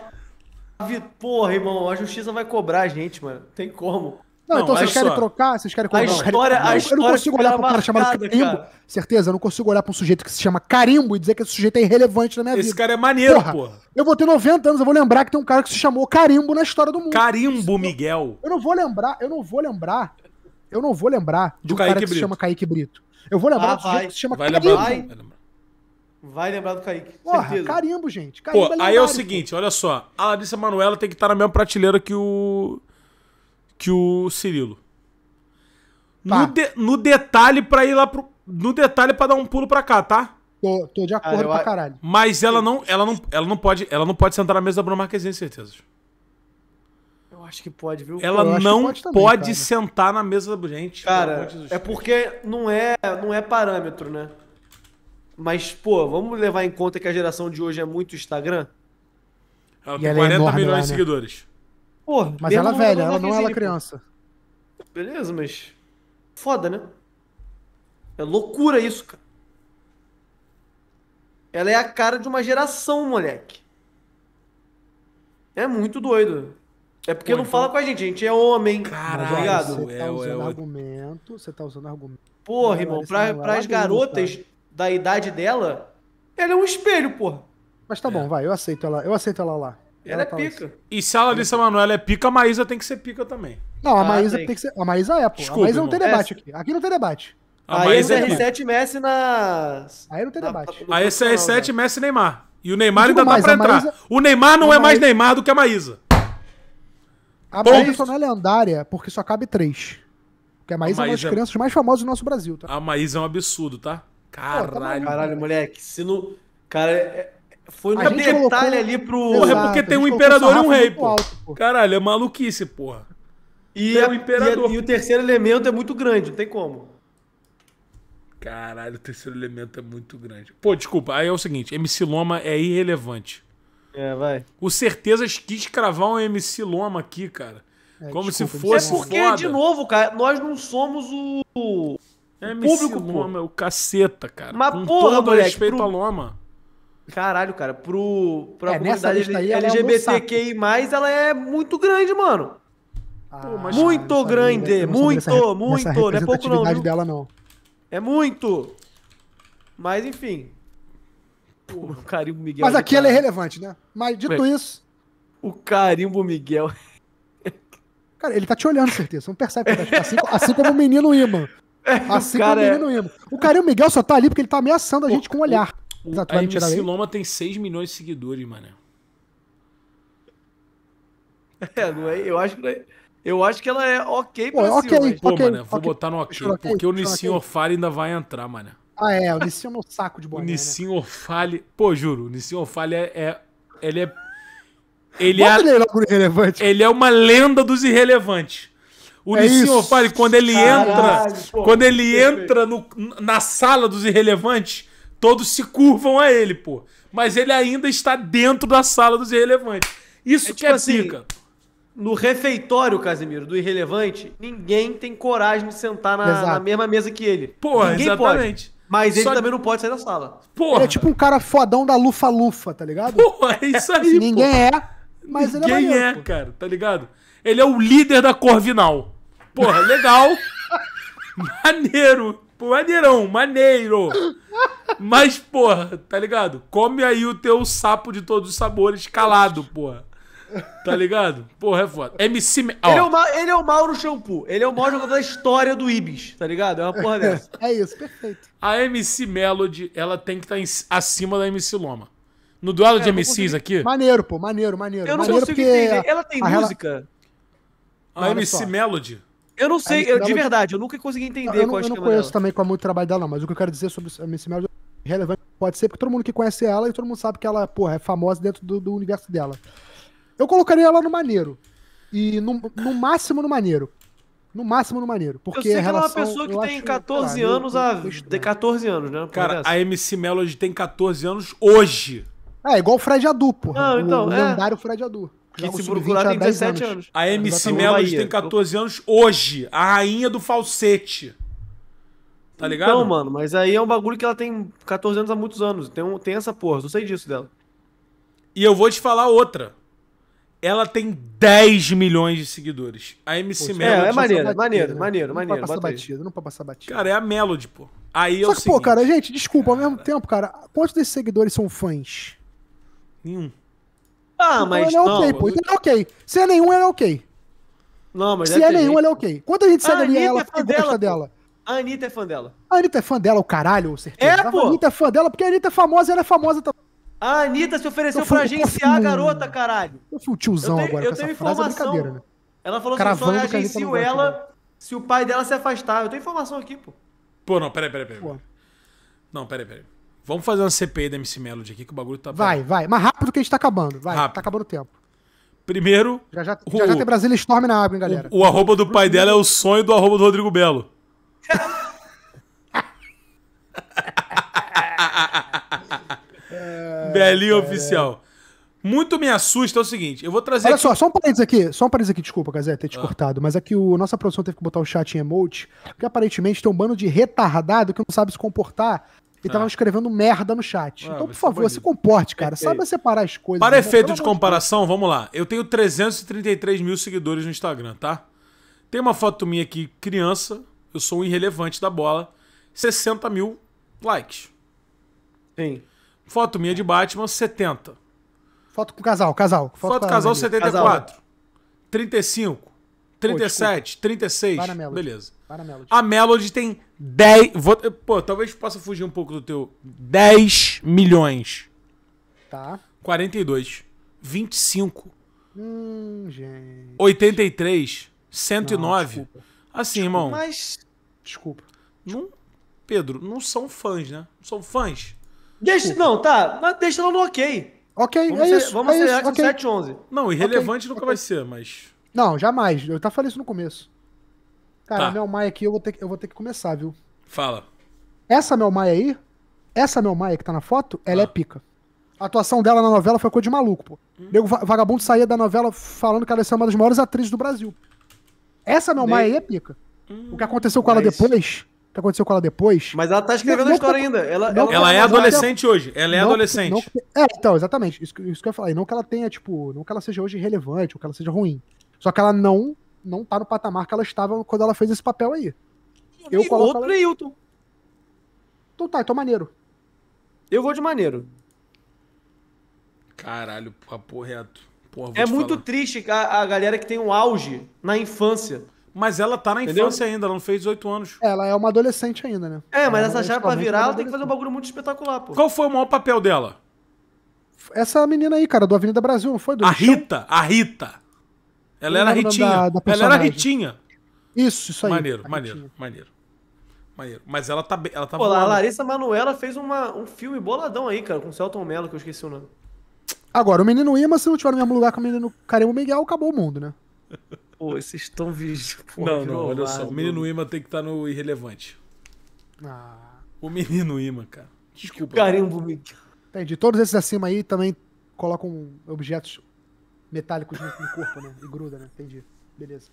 A... Porra, irmão, a justiça vai cobrar a gente, mano. Tem como. Não, então não, então vocês querem só. trocar, vocês querem comprar. A história, não, a eu história não consigo olhar para um cara chamado Carimbo. Cara. Certeza, eu não consigo olhar para um sujeito que se chama Carimbo e dizer que esse sujeito é irrelevante na minha esse vida. Esse cara é maneiro, porra, porra. Eu vou ter 90 anos, eu vou lembrar que tem um cara que se chamou Carimbo na história do mundo. Carimbo Miguel. Eu não vou lembrar, eu não vou lembrar eu não vou lembrar de um cara que Brito. se chama Kaique Brito. Eu vou lembrar ah, do que se chama vai Lembrar, vai. vai lembrar. do Kaique. Porra, certeza. carimbo, gente. Carimbo Pô, é aí é o seguinte, olha só. A Larissa Manuela tem que estar na mesma prateleira que o. que o Cirilo. Tá. No, de, no detalhe pra ir lá pro. No detalhe pra dar um pulo pra cá, tá? Tô, tô de acordo ah, eu... pra caralho. Mas ela não, ela não, ela não pode, ela não pode sentar na mesa da Bruna Marquezinha, certeza. Acho que pode, viu? Ela não pode, também, pode sentar na mesa da gente. Cara, é porque não é, não é parâmetro, né? Mas, pô, vamos levar em conta que a geração de hoje é muito Instagram? Ela tem ela 40 é milhões lá, de né? seguidores. Pô, mas ela é velha, ela não é ela criança. Beleza, mas. Foda, né? É loucura isso, cara. Ela é a cara de uma geração, moleque. É muito doido. É porque Pô, não então... fala com a gente, a gente é homem. Tá Caralho, você tá é, é, usando é, é, argumento, você tá usando argumento. Porra, irmão, pra, pras é garotas da idade dela, ela é um espelho, porra. Mas tá é. bom, vai, eu aceito ela, eu aceito ela lá. Ela, ela é tá pica. Assim. E se a Larissa Manoela é pica, a Maísa tem que ser pica também. Não, a ah, Maísa tem. tem. que ser. A Maísa é, pô. Desculpa, a Maísa não tem debate aqui. Aqui não tem debate. A aí Maísa é CR7 Messi na. Aí não tem na... debate. Aí CR7 né? Messi Neymar. E o Neymar ainda dá pra entrar. Maísa... O Neymar não é mais Neymar do que a Maísa. A Maísa não é lendária porque só cabe três. Porque a é Maísa, a Maísa é uma das é... crianças mais famosas do nosso Brasil, tá? A Maísa é um absurdo, tá? Caralho. Pô, tá Caralho, moleque. Se não. Cara, é- é- foi no detalhe colocou... ali pro. Porra, é porque tem um imperador e um rei, pô. Caralho, é maluquice, porra. E, é o imperador. E, e o terceiro elemento é muito grande, não tem como. Caralho, o terceiro elemento é muito grande. Pô, desculpa, aí é o seguinte: MC Loma é irrelevante. É, vai. O Certezas quis cravar um MC Loma aqui, cara. É, Como desculpa, se fosse. É porque, foda. de novo, cara, nós não somos o. É o público, Loma, pô. o caceta, cara. Mas, Com porra, todo moleque, respeito pro... a Loma. Caralho, cara, pro, pra é, comunidade aí, é LGBTQI, é ela é muito grande, mano. Ah, pô, mas, muito cara, grande, muito, muito, Não é né? pouco, não. Viu? dela, não. É muito. Mas, enfim. O carimbo Miguel. Mas é aqui ela é relevante, né? Mas dito Bem, isso. O carimbo Miguel. É- cara, ele tá te olhando, certeza. Você não percebe que tá assim, assim como o menino imã. É, assim como o menino imã. O carimbo Miguel só tá ali porque ele tá ameaçando a gente com o olhar. O, o, a MC Loma tem 6 milhões de seguidores, mané. É, não é? Eu acho que é. Eu acho que ela é ok pra Pô, cima. Okay, mas... Pô, okay, mano, okay, vou botar no ok, porque o Nissin okay. ainda vai entrar, mano. Ah, é, o Nissin é um saco de boné. O né? Nissin né? Ofale. Pô, juro, o Nissin Ofale é, é. Ele é. Ele é, ele, logo irrelevante. ele é uma lenda dos irrelevantes. O é Nissin Ofale, quando ele Caralho, entra. Pô, quando ele entra no, na sala dos irrelevantes, todos se curvam a ele, pô. Mas ele ainda está dentro da sala dos irrelevantes. Isso é, que tipo é assim, pica. No refeitório, Casimiro, do irrelevante, ninguém tem coragem de sentar na, na mesma mesa que ele. Pô, ninguém exatamente. Pode. Mas ele Só... também não pode sair da sala. Porra. Ele é tipo um cara fodão da lufa-lufa, tá ligado? Porra, é isso aí, Ninguém é, mas Ninguém ele é Ninguém é, cara, tá ligado? Ele é o líder da Corvinal. Porra, legal. Maneiro. maneirão, maneiro. Mas, porra, tá ligado? Come aí o teu sapo de todos os sabores calado, porra. Tá ligado? Porra, é foda. MC. Ó. Ele, é o ele é o Mauro Shampoo. Ele é o maior jogador da história do Ibis, tá ligado? É uma porra dessa. É isso, perfeito. A MC Melody, ela tem que estar tá em... acima da MC Loma. No duelo é, de MCs aqui. Maneiro, pô, maneiro, maneiro. Eu não maneiro consigo entender. Ela tem a música. A MC só. Melody. Eu não sei, eu, de Melody... verdade, eu nunca consegui entender não, eu não, é Eu não conheço dela. também com muito trabalho dela, não, mas o que eu quero dizer sobre a MC Melody é relevante pode ser, porque todo mundo que conhece ela e todo mundo sabe que ela, porra, é famosa dentro do, do universo dela. Eu colocaria ela no maneiro. E no, no máximo no maneiro. No máximo no maneiro. Porque eu sei que ela é uma pessoa que tem 14 que, anos há. Tem 14 anos, né? Por cara, a MC Melody tem 14 anos hoje. É, igual o Fred Adu, porra. Não, então, o, o é... lendário Fred Adu. Que se procurar tem 17 anos. anos. A é, MC Melody tem 14 anos hoje. A rainha do falsete. Tá então, ligado? Então, mano, mas aí é um bagulho que ela tem 14 anos há muitos anos. Tem, tem essa porra, eu sei disso dela. E eu vou te falar outra ela tem 10 milhões de seguidores. A MC Melody. É, é maneiro, é maneiro, maneiro, né? maneiro. Não maneiro, pra passar batido, não pra passar batido. Cara, é a Melody, pô. Aí é Só é que, seguinte, pô, cara, gente, desculpa, cara... ao mesmo tempo, cara, quantos desses seguidores são fãs? Nenhum. Ah, então, mas. Ele é não, ok, pô. Então ele é ok. Se é nenhum, ela é ok. Não, mas. Se é nenhum, gente... é ok. Quanta gente ah, segue ali ela é fã dela, dela? A Anitta é fã dela. A Anitta é fã dela, o caralho, certeza. É, pô. A Anitta é fã dela, porque a Anitta é famosa e ela é famosa também. A Anitta se ofereceu fui, pra agenciar fui, a garota, caralho. Eu fui o tiozão eu tenho, agora. Eu tenho é informação. Né? Ela falou que assim: só agencio ela né? se o pai dela se afastar. Eu tenho informação aqui, pô. Pô, não, peraí, peraí, peraí. Pô. Não, peraí, peraí. Vamos fazer uma CPI da MC Melody aqui, que o bagulho tá. Vai, pra... vai. mais rápido que a gente tá acabando. Vai, rápido. tá acabando o tempo. Primeiro. Já já, o, já, já tem Brasília Storm na aba, hein, galera. O, o arroba do pai dela é o sonho do arroba do Rodrigo Belo. Belinho é. oficial. Muito me assusta é o seguinte, eu vou trazer. Olha aqui... só, só um parênteses aqui, só um parênteses aqui, desculpa, Gazeta, ter te ah. cortado, mas é que o nossa produção teve que botar o chat em emote, porque aparentemente tem um bando de retardado que não sabe se comportar e ah. tava escrevendo merda no chat. Ah, então, por favor, se comporte, cara, é, é Sabe saiba separar as coisas. Para né? efeito de comparação, vamos lá. Eu tenho 333 mil seguidores no Instagram, tá? Tem uma foto minha aqui, criança, eu sou um irrelevante da bola, 60 mil likes. Sim. Foto minha de Batman, 70. Foto com casal, casal. Foto, foto casal, casal 74. Casal. 35. 37, Pô, 36. Para a Melody. Beleza. Para Melody. A Melody tem 10. Vou, pô, talvez possa fugir um pouco do teu. 10 milhões. Tá. 42. 25. Hum, gente. 83. 109. Não, Assim, desculpa, irmão. Mas. Desculpa. Não, Pedro, não são fãs, né? Não são fãs. Deixa, não, tá, mas deixa ela no ok. Ok, vamos é ser, isso. Vamos é acelerar isso, com okay. 7 11. Não, irrelevante okay, nunca okay. vai ser, mas... Não, jamais. Eu tava falando isso no começo. Cara, tá. meu Maia aqui, eu vou, ter, que, eu vou ter que começar, viu? Fala. Essa meu Maia aí, essa meu Maia que tá na foto, ela é ah. é pica. A atuação dela na novela foi coisa de maluco, pô. Hum. Nego vagabundo saía da novela falando que ela ia ser uma das maiores atrizes do Brasil. Essa meu Maia aí é pica. Hum, o que aconteceu com mas... ela depois que aconteceu com ela depois. Mas ela tá escrevendo não, a história ainda. Ela, ela, ela é adolescente ela, hoje. Ela é não, adolescente. Não, é, então, exatamente. Isso, isso que eu ia falar. não que ela tenha, tipo, não que ela seja hoje relevante ou que ela seja ruim. Só que ela não, não tá no patamar que ela estava quando ela fez esse papel aí. Eu e outro ela... Hilton. Então tá, tô então maneiro. Eu vou de maneiro. Caralho, papo reto. Porra, é muito falar. triste a, a galera que tem um auge na infância mas ela tá na Entendeu? infância ainda, ela não fez 18 anos. Ela é uma adolescente ainda, né? É, mas ela essa chave pra é virar, ela tem que fazer um bagulho muito espetacular, pô. Qual foi o maior papel dela? Essa menina aí, cara, do Avenida Brasil, não foi? Do a Rita, a Rita. Ela era Ritinha. Da, da ela era Ritinha. Isso, isso aí. Maneiro, maneiro, maneiro. Maneiro. Mas ela tá bem. Ela tá Pô, voando. a Larissa Manuela fez uma, um filme boladão aí, cara, com o Celton Mello, que eu esqueci o nome. Agora, o menino Ima, se não tiver no mesmo lugar que o menino Caremo Miguel, acabou o mundo, né? Pô, vocês estão vindo Não, não, olha só. O menino imã tem que estar tá no irrelevante. Ah. O menino imã, cara. Desculpa. Carimbo, cara. Entendi. Todos esses acima aí também colocam objetos metálicos no, no corpo, né? E gruda, né? Entendi. Beleza.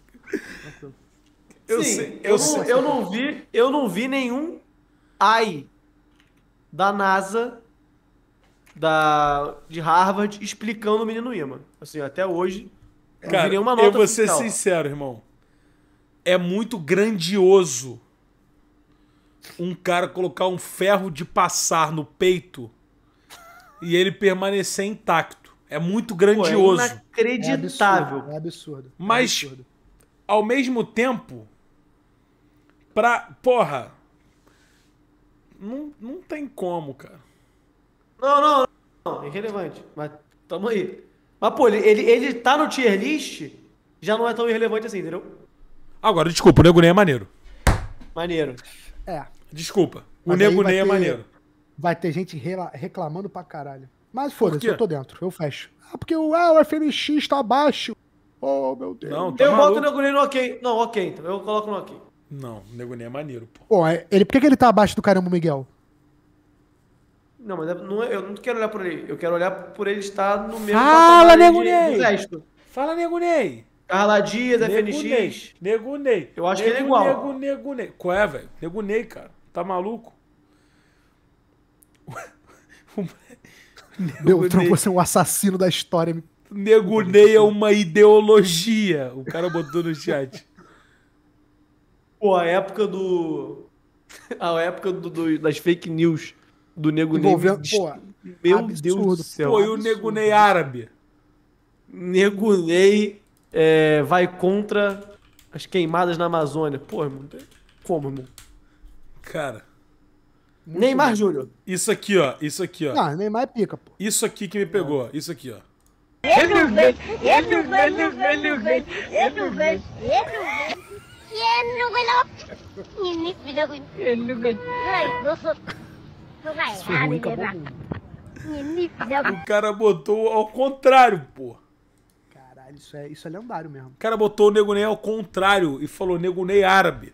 Eu Sim, sei, eu, eu, sei. Não, eu não vi, eu não vi nenhum AI da NASA da, de Harvard explicando o menino imã. Assim, até hoje Cara, eu, eu vou ser sincero, irmão. É muito grandioso um cara colocar um ferro de passar no peito e ele permanecer intacto. É muito grandioso. Pô, é inacreditável. É absurdo, é absurdo. Mas, é absurdo. ao mesmo tempo, pra. Porra. Não, não tem como, cara. Não, não, não. Irrelevante. Mas tamo aí. Mas, pô, ele, ele, ele tá no tier list, já não é tão irrelevante assim, entendeu? Agora, desculpa, o Negunei é maneiro. Maneiro. É. Desculpa. O Negunei é maneiro. Vai ter gente reclamando pra caralho. Mas foda-se, eu tô dentro, eu fecho. Ah, porque o, ah, o FMX tá abaixo. Oh, meu Deus. Não, tá eu maluco. boto o Negunei no ok. Não, ok, então. Eu coloco no ok. Não, o Negunei é maneiro, pô. Pô, é, ele, por que, que ele tá abaixo do caramba, Miguel? Não, mas é, não, é, eu não quero olhar por ele. Eu quero olhar por ele estar no mesmo Fala, Nego Ney! Fala, Nego Ney! Carla Dias, FNX. Nego Ney. Eu acho que ele é igual. Nego, Ney. Qual é, velho? Nego Ney, cara. Tá maluco? Beltrão, você é um assassino da história. Nego Ney é uma ideologia. O cara botou no chat. Pô, a época do... A época do, do das fake news do Nego Ney. Pô, Meu absurdo. Deus do céu. Foi o Nego Ney árabe. Nego Ney é, vai contra as queimadas na Amazônia. Pô, irmão, como, irmão? Cara. Neymar Júnior. Isso aqui, ó. Isso aqui, ó. Não, Neymar é pica, pô. Isso aqui que me pegou, isso aqui, ó. Ele vem, ele vem, ele vem, ele vem, ele vem, ele vem. Ele vem, ele vem. O cara botou ao contrário, pô. Caralho, isso é, isso é lendário mesmo. O cara botou o Nego Ney ao contrário e falou Nego Ney é árabe.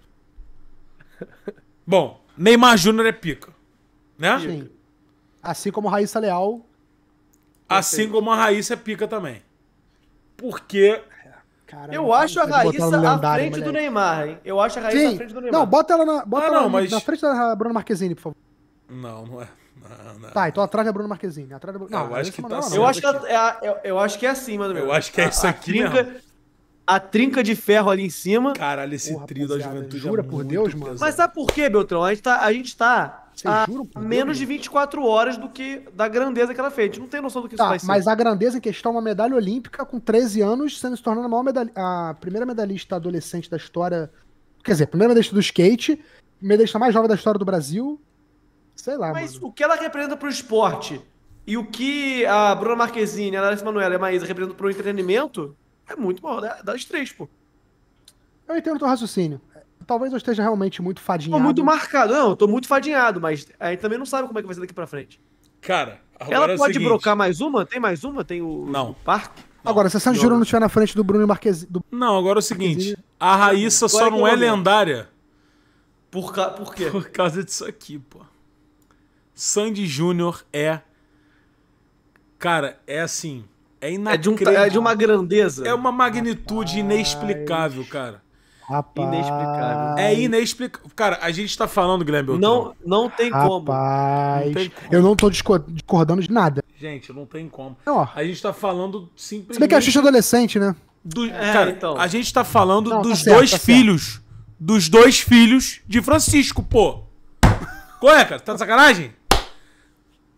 Bom, Neymar Júnior é pica, né? Sim. Assim como a Raíssa Leal. Assim como a Raíssa é pica também. Porque é, Caramba, eu acho a Raíssa à frente do Neymar, hein? Eu acho a Raíssa Sim. à frente do Neymar. Não, bota ela na, bota ah, não, ela mas... na frente da Bruna Marquezine, por favor. Não, não é. Não, não. É. Tá, então atrás é Bruno Marquezine. Atrás da é Bruna... Não, ah, eu acho que é tá eu, acho que é, eu, eu, acho que é assim, mano. Eu acho que é isso aqui a trinca, mesmo. A trinca de ferro ali em cima. Caralho, esse Porra, trio da juventude jura é por Deus, mano. Mas sabe por quê, Beltrão? A gente tá, a gente tá a menos Deus, de 24 horas do que da grandeza que ela fez. A gente não tem noção do que tá, isso vai ser. Mas a grandeza em questão é uma medalha olímpica com 13 anos, sendo se tornando a, medalha, a primeira medalhista adolescente da história. Quer dizer, primeira medalhista do skate, medalhista mais jovem da história do Brasil, sei lá. Mas mano. o que ela representa pro esporte e o que a Bruna Marquezine, a Larissa Manoela e a Maísa representam pro entretenimento é muito maior das três, pô. Eu entendo o teu raciocínio. Talvez eu esteja realmente muito Tô muito marcado. Não, eu tô muito fadinhado, mas a gente também não sabe como é que vai ser daqui pra frente. Cara, agora ela é pode seguinte, brocar mais uma? Tem mais uma? Tem o, Não. o parque? Agora, se a Sandra Júnior não estiver na frente do Bruno Marquezine, do Não, agora é o seguinte. A Raíssa só é não é lendária Por, ca... Por quê? por causa disso aqui, pô. Sandy Júnior é. Cara, é assim. É inacreditável. É de, um, é de uma grandeza. É uma magnitude Rapaz. inexplicável, cara. Rapaz. Inexplicável. É inexplicável. Cara, a gente tá falando, Guilherme Beltrão. Não, não tem Rapaz. como. Rapaz. Eu não tô discordando de nada. Gente, não tem como. Não. A gente tá falando simplesmente. Se bem que a é Xuxa adolescente, né? Do... É, cara, então. a gente tá falando não, tá dos tá certo, dois tá filhos. Dos dois filhos de Francisco, pô. Qual é, cara? Tá de sacanagem?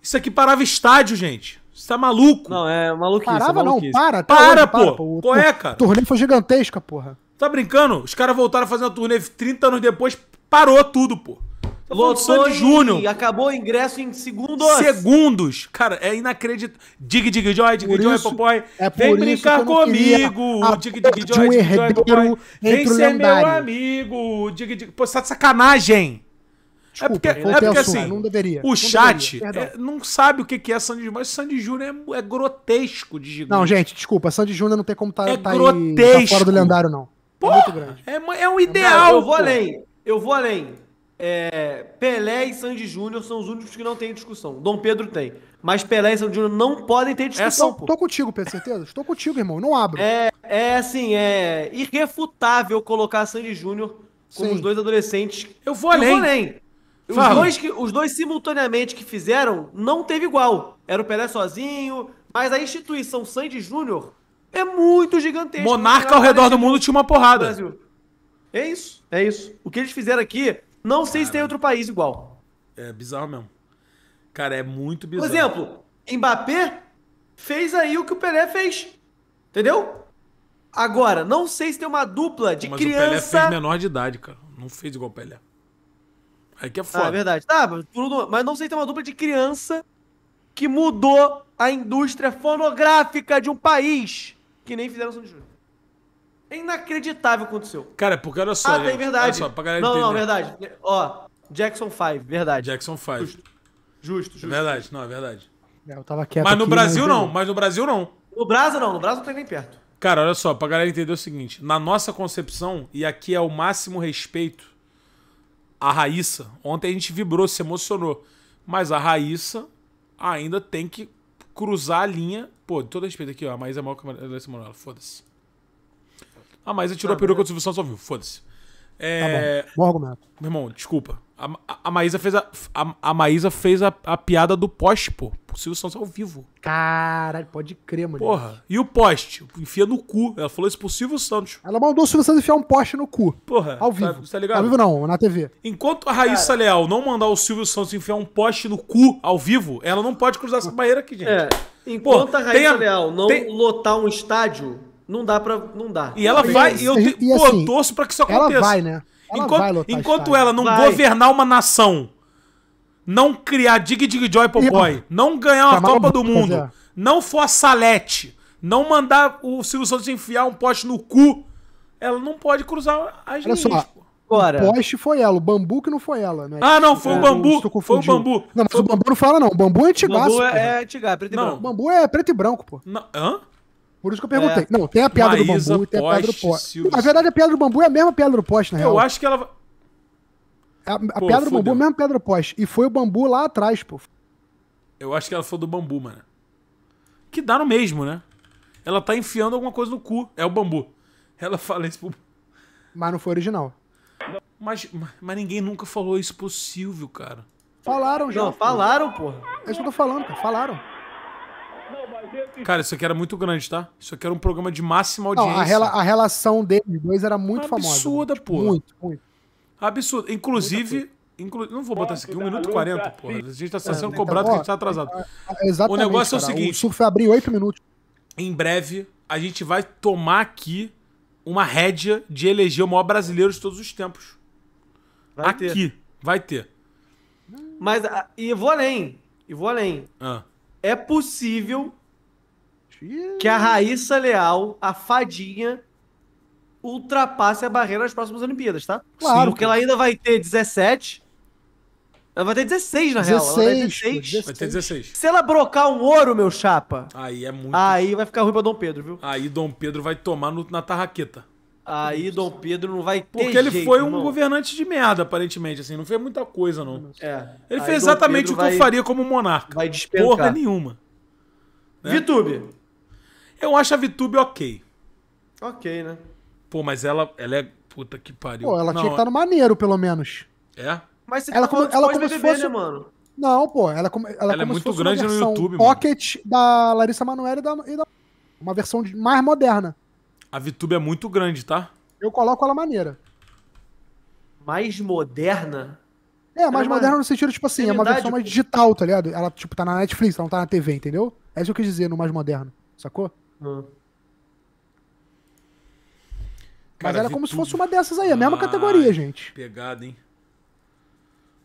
Isso aqui parava estádio, gente. Você tá maluco? Não, é maluquice. É parava é maluquice. não, para. Tá para, hoje, pô. pô. Qual é, cara? A turnê foi gigantesca, porra. Tá brincando? Os caras voltaram fazendo a turnê 30 anos depois, parou tudo, pô. Tá Lotou de Júnior. E acabou o ingresso em segundos. Segundos. Cara, é inacreditável. Dig, dig, joy, dig, joy, isso, É Vem brincar comigo. Dig, dig, joy, dig, joy, papai. Vem ser lendário. meu amigo. Dig, dig. Pô, você tá de sacanagem. É desculpa, é porque, é porque assim, não deveria. O não chat deveria, é, não sabe o que é Sandy Júnior, mas Sandy Júnior é, é, grotesco de gigante. Não, gente, desculpa, Sandy Júnior não tem como tá, é tá grotesco. Aí, tá fora do lendário, não. É pô, é muito É, um ideal. eu vou pô. além, eu vou além. É, Pelé e Sandy Júnior são os únicos que não têm discussão. Dom Pedro tem. Mas Pelé e Sandy Júnior não podem ter discussão. Estou tô contigo, Pedro, certeza? Estou contigo, irmão. Não abro. É, é assim, é irrefutável colocar Sandy Júnior com Sim. os dois adolescentes. Eu vou além. Eu vou além. Os dois, que, os dois simultaneamente que fizeram, não teve igual. Era o Pelé sozinho, mas a instituição Sandy Júnior é muito gigantesca. Monarca ao redor do mundo tinha uma porrada. É isso, é isso. O que eles fizeram aqui, não sei Cara, se tem outro país igual. É bizarro mesmo. Cara, é muito bizarro. Por exemplo, Mbappé fez aí o que o Pelé fez. Entendeu? Agora, não sei se tem uma dupla de Mas criança. Mas o Pelé fez menor de idade, cara. Não fez igual o Pelé. É que é foda. Ah, é verdade. Tá, mas não sei ter é uma dupla de criança que mudou a indústria fonográfica de um país que nem fizeram Sandy Júnior. É inacreditável o que aconteceu. Cara, porque olha só. Ah, gente, tem verdade. Só, não, entender. não, verdade. Ó, Jackson 5, verdade. Jackson 5. Justo, justo. justo. É verdade, não, é verdade. É, eu tava quieto. Mas no aqui, Brasil mas não, mas no Brasil não. No Brasil não, no Brasil não tem nem perto. Cara, olha só, pra galera entender o seguinte: na nossa concepção, e aqui é o máximo respeito a Raíssa, ontem a gente vibrou, se emocionou. Mas a Raíssa ainda tem que cruzar a linha. Pô, de todo respeito aqui, ó. A Maísa é maior que a Larissa é Manoela. Foda-se. A Maísa tirou a tá peruca do Silvio Santos ao vivo. Foda-se. É... Tá bom. É, bom argumento. Meu irmão, desculpa. A, a, Maísa fez, a, a, a Maísa fez a, a piada do poste, pô. O Silvio Santos ao vivo. Caralho, pode crer, mano. Porra. E o poste? Enfia no cu. Ela falou isso pro Silvio Santos. Ela mandou o Silvio Santos enfiar um poste no cu. Porra. Ao vivo. Tá, tá ligado? Ao vivo não, na TV. Enquanto a Raíssa Cara. Leal não mandar o Silvio Santos enfiar um poste no cu ao vivo, ela não pode cruzar essa barreira aqui, gente. É. Enquanto Porra, a Raíssa Leal não tem... lotar um estádio, não dá pra. Não dá. E ela vai. E eu, e, te... e assim, eu torço pra que isso aconteça. Ela vai, né? enquanto, enquanto ela não vai. governar uma nação, não criar Dig Dig Joy Popoy, não ganhar uma tá Copa do Mundo, não for a Salete, não mandar o Silvio Santos enfiar um poste no cu, ela não pode cruzar as Olha linhas. Só. Agora. O poste foi ela, o bambu que não foi ela, né? Ah, não, foi é, o bambu. Foi o bambu. Não, mas foi... o bambu não fala, não. O bambu é antigaço. O bambu é, é antigaço, preto não. branco. O bambu é preto e branco, pô. Não. Hã? Por isso que eu perguntei. É. Não, tem a pedra Maísa do bambu e tem a pedra do poste. Silvio... Na verdade, a pedra do bambu é a mesma pedra do poste, na eu real. Eu acho que ela. A, a pô, pedra do bambu é a mesma pedra do poste. E foi o bambu lá atrás, pô. Eu acho que ela foi do bambu, mano. Que dá no mesmo, né? Ela tá enfiando alguma coisa no cu. É o bambu. Ela fala isso pro. Mas não foi original. Mas, mas ninguém nunca falou isso pro Silvio, cara. Falaram já. Não, falaram, pô. É isso que eu tô falando, cara. Falaram. Cara, isso aqui era muito grande, tá? Isso aqui era um programa de máxima audiência. Não, a, rela a relação deles dois era muito Absurda, famosa. Absurda, pô. Tipo, muito, muito. Absurdo. Inclusive, inclu... não vou botar isso aqui, 1 minuto e 40, pô. A gente tá sendo é, cobrado ó, então, que a gente tá atrasado. É, é, exatamente, o negócio cara, é o seguinte... O surf abriu 8 minutos. Em breve, a gente vai tomar aqui uma rédea de eleger o maior brasileiro de todos os tempos. Vai aqui. Ter. Vai ter. Mas, e vou além. E vou além. Ah. É possível que a Raíssa Leal, a fadinha, ultrapasse a barreira nas próximas Olimpíadas, tá? Claro. Sim, porque ela ainda vai ter 17. Ela vai ter 16, na 16, real. Ela vai ter 16. Vai ter 16. Se ela brocar um ouro, meu chapa. Aí é muito. Aí vai ficar ruim pra Dom Pedro, viu? Aí Dom Pedro vai tomar no, na tarraqueta. Aí Dom Pedro não vai ter Porque ele jeito, foi um governante de merda, aparentemente, assim. Não fez muita coisa, não. É. Ele Aí fez Dom exatamente Pedro o que vai... eu faria como monarca. Vai despencar. Porra nenhuma. Né? Eu acho a VTube ok. Ok, né? Pô, mas ela, ela é. Puta que pariu. Pô, ela não, tinha que estar tá no maneiro, pelo menos. É? Mas você ela tá como, ela como BBB, né, fosse... né, mano? Não, pô, ela, como, ela, ela como é muito grande no YouTube, pocket mano. da Larissa Manoela e da, e da, Uma versão de, mais moderna. A VTube é muito grande, tá? Eu coloco ela maneira. Mais moderna? É, mais moderna no sentido, tipo assim, é uma versão mais digital, tá ligado? Ela, tipo, tá na Netflix, ela não tá na TV, entendeu? É isso que eu quis dizer no mais moderno, sacou? Hum. Mas era como se fosse uma dessas aí, a mesma ah, categoria, gente. Pegada, hein?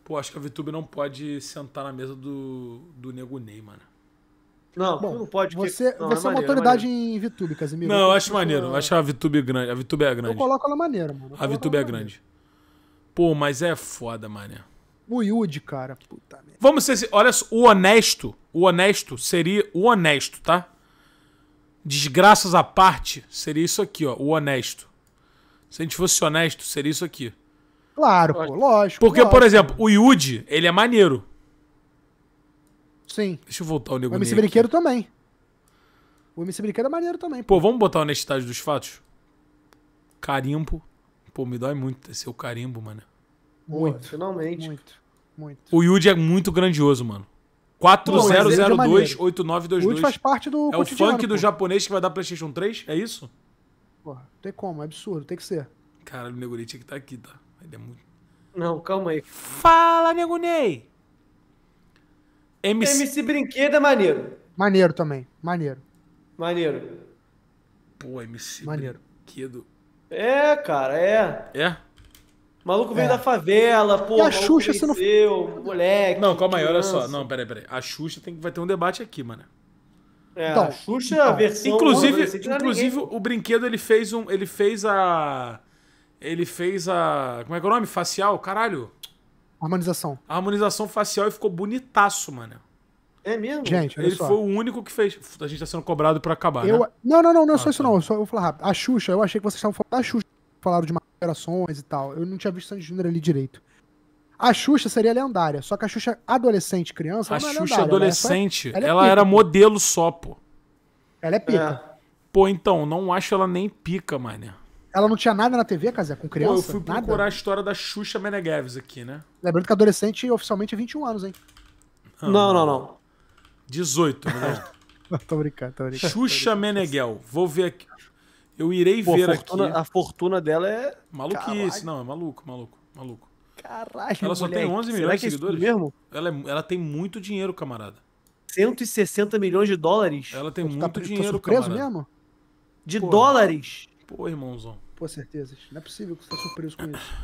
Pô, acho que a VTube não pode sentar na mesa do, do Nego Ney, mano. Não, Bom, não pode. Você, não, é você é, uma é autoridade é em VTube, Casimiro. Não, eu acho maneiro. Eu acho a VTube grande. A VTube é grande. Eu coloco ela maneira, mano. A VTube é grande. Pô, mas é foda, mané. O Yudi, cara. Puta merda. Vamos ser. Olha, o honesto. O honesto seria. O honesto, tá? Desgraças à parte, seria isso aqui, ó. O honesto. Se a gente fosse honesto, seria isso aqui. Claro, pô, lógico. Porque, lógico. por exemplo, o Yudi, ele é maneiro. Sim. Deixa eu voltar o negócio. O MC Brinquedo também. O MC Brinquedo é maneiro também. Pô, pô vamos botar a honestidade dos fatos? Carimbo. Pô, me dói muito esse seu carimbo, mano. Muito. finalmente. Muito. Muito. O Yudi é muito grandioso, mano. 4002-8922. É faz parte do É o funk pô. do japonês que vai dar PlayStation 3? É isso? Porra, não tem como, é absurdo, tem que ser. Caralho, o Negonei tinha que estar tá aqui, tá? Ele é muito. Não, calma aí. Fala, Negonei! MC... MC Brinquedo é maneiro. Maneiro também, maneiro. Maneiro. Pô, MC maneiro. Brinquedo. É, cara, é. É? O maluco é. veio da favela, pô. E a Xuxa você não... moleque. Não, calma aí, olha só. Não, peraí, peraí. A Xuxa tem... vai ter um debate aqui, mano. É, então, a Xuxa, então. a versão. Inclusive, inclusive ninguém. o brinquedo ele fez um. Ele fez a. Ele fez a. Como é que é o nome? Facial? Caralho. Harmonização. A harmonização facial e ficou bonitaço, mano. É mesmo? Gente, ele só. foi o único que fez. A gente tá sendo cobrado para acabar. Eu... Né? Não, não, não, não é ah, só tá. isso não. Tá. Só eu vou falar rápido. A Xuxa, eu achei que vocês estavam falando da Xuxa. Falaram de uma operações e tal. Eu não tinha visto Sandy Júnior ali direito. A Xuxa seria lendária, só que a Xuxa adolescente, criança, a ela não é Xuxa lendária, é adolescente, ela, é ela era modelo só, pô. Ela é pica. É. Pô, então, não acho ela nem pica, Mané. Ela não tinha nada na TV, Casé, com criança? Pô, eu fui nada. procurar a história da Xuxa Menegaves aqui, né? Lembrando que adolescente oficialmente é 21 anos, hein? Ah, não, não, não. 18, né? tô brincando, tô brincando. Xuxa Meneghel. Vou ver aqui. Eu irei Pô, ver a fortuna, aqui. A fortuna dela é. Maluquice, Caralho. não, é maluco, maluco, maluco. Caralho, Ela só moleque. tem 11 milhões de é seguidores. mesmo? Ela, é, ela tem muito dinheiro, camarada. 160 milhões de dólares? Ela tem Pô, tá muito tá, dinheiro, tá camarada. mesmo? De Pô, dólares? Pô, irmãozão. Pô, certeza. Não é possível que você tá surpreso com isso.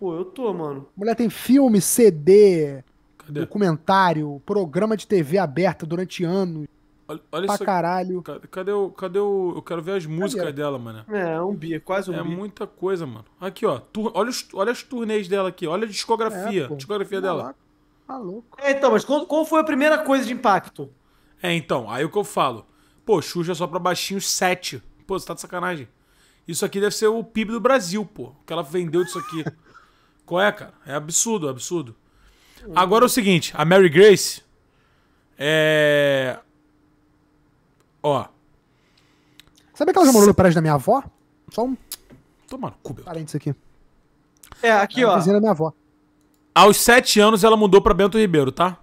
Pô, eu tô, mano. Mulher tem filme, CD, Cadê? documentário, programa de TV aberta durante anos. Olha, olha pra isso. caralho. Cadê o, cadê o. Eu quero ver as músicas cadê? dela, mano. É, um bi, é quase um é bi. É muita coisa, mano. Aqui, ó. Tu, olha, os, olha as turnês dela aqui. Olha a discografia. É, discografia tá dela. Tá louco. É, então, mas qual, qual foi a primeira coisa de impacto? É, então. Aí o que eu falo. Pô, Xuxa é só pra baixinho 7. Pô, você tá de sacanagem. Isso aqui deve ser o PIB do Brasil, pô. O que ela vendeu disso aqui. Qual é, cara? É absurdo, absurdo. Agora é o seguinte, a Mary Grace. É. Ó. Sabe que ela já morou no prédio da minha avó? Só um. Toma no cu, Parênteses aqui. É, aqui, ó. Vizinha da minha avó. Aos sete anos ela mudou pra Bento Ribeiro, tá?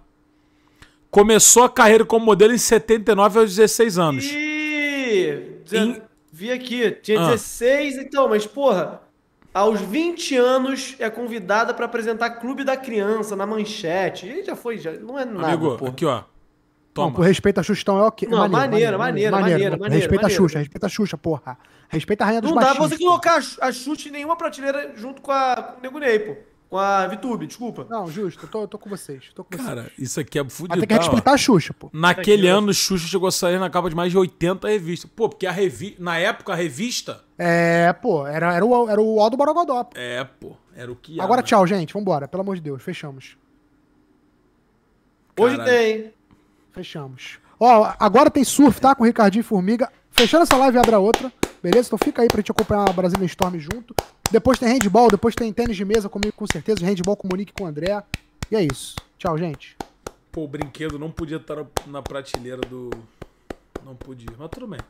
Começou a carreira como modelo em 79 aos 16 anos. E... Vi aqui, tinha ah. 16, então, mas porra, aos 20 anos é convidada para apresentar Clube da Criança na manchete. E já foi, já não é nada. Amigo, porra. aqui ó. Toma. Não, respeito a Xuxa, então é ok. É Não, maneiro, maneiro, maneiro, maneiro. maneiro respeita maneiro. a Xuxa, respeita a Xuxa, porra. Respeita a rainha dos Não baixinhos. Não dá pra você colocar a Xuxa em nenhuma prateleira junto com a negunei, pô. Com a Vitube, desculpa. Não, justo, eu tô, tô com vocês. Tô com Cara, vocês. isso aqui é fudido. Até tem que respeitar a Xuxa, pô. Naquele é ano, Xuxa chegou a sair na capa de mais de 80 revistas. Pô, porque a revi... na época a revista. É, pô, era, era, o, era o Aldo Borogodó. Pô. É, pô, era o que. Era, Agora né? tchau, gente, vambora, pelo amor de Deus, fechamos. Caralho. Hoje tem. Fechamos. Ó, agora tem surf, tá? Com o Ricardinho e Formiga. Fechando essa live, abre a outra. Beleza? Então fica aí pra gente acompanhar a Brasília Storm junto. Depois tem handball, depois tem tênis de mesa comigo, com certeza. Handball com o Monique com o André. E é isso. Tchau, gente. Pô, o brinquedo não podia estar na prateleira do. Não podia, mas tudo bem.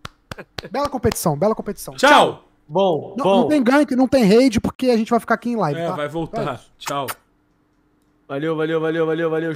Bela competição, bela competição. Tchau! Tchau. Bom, não, bom. Não tem gank, não tem raid, porque a gente vai ficar aqui em live. É, tá? vai voltar. É Tchau. Valeu, valeu, valeu, valeu, valeu.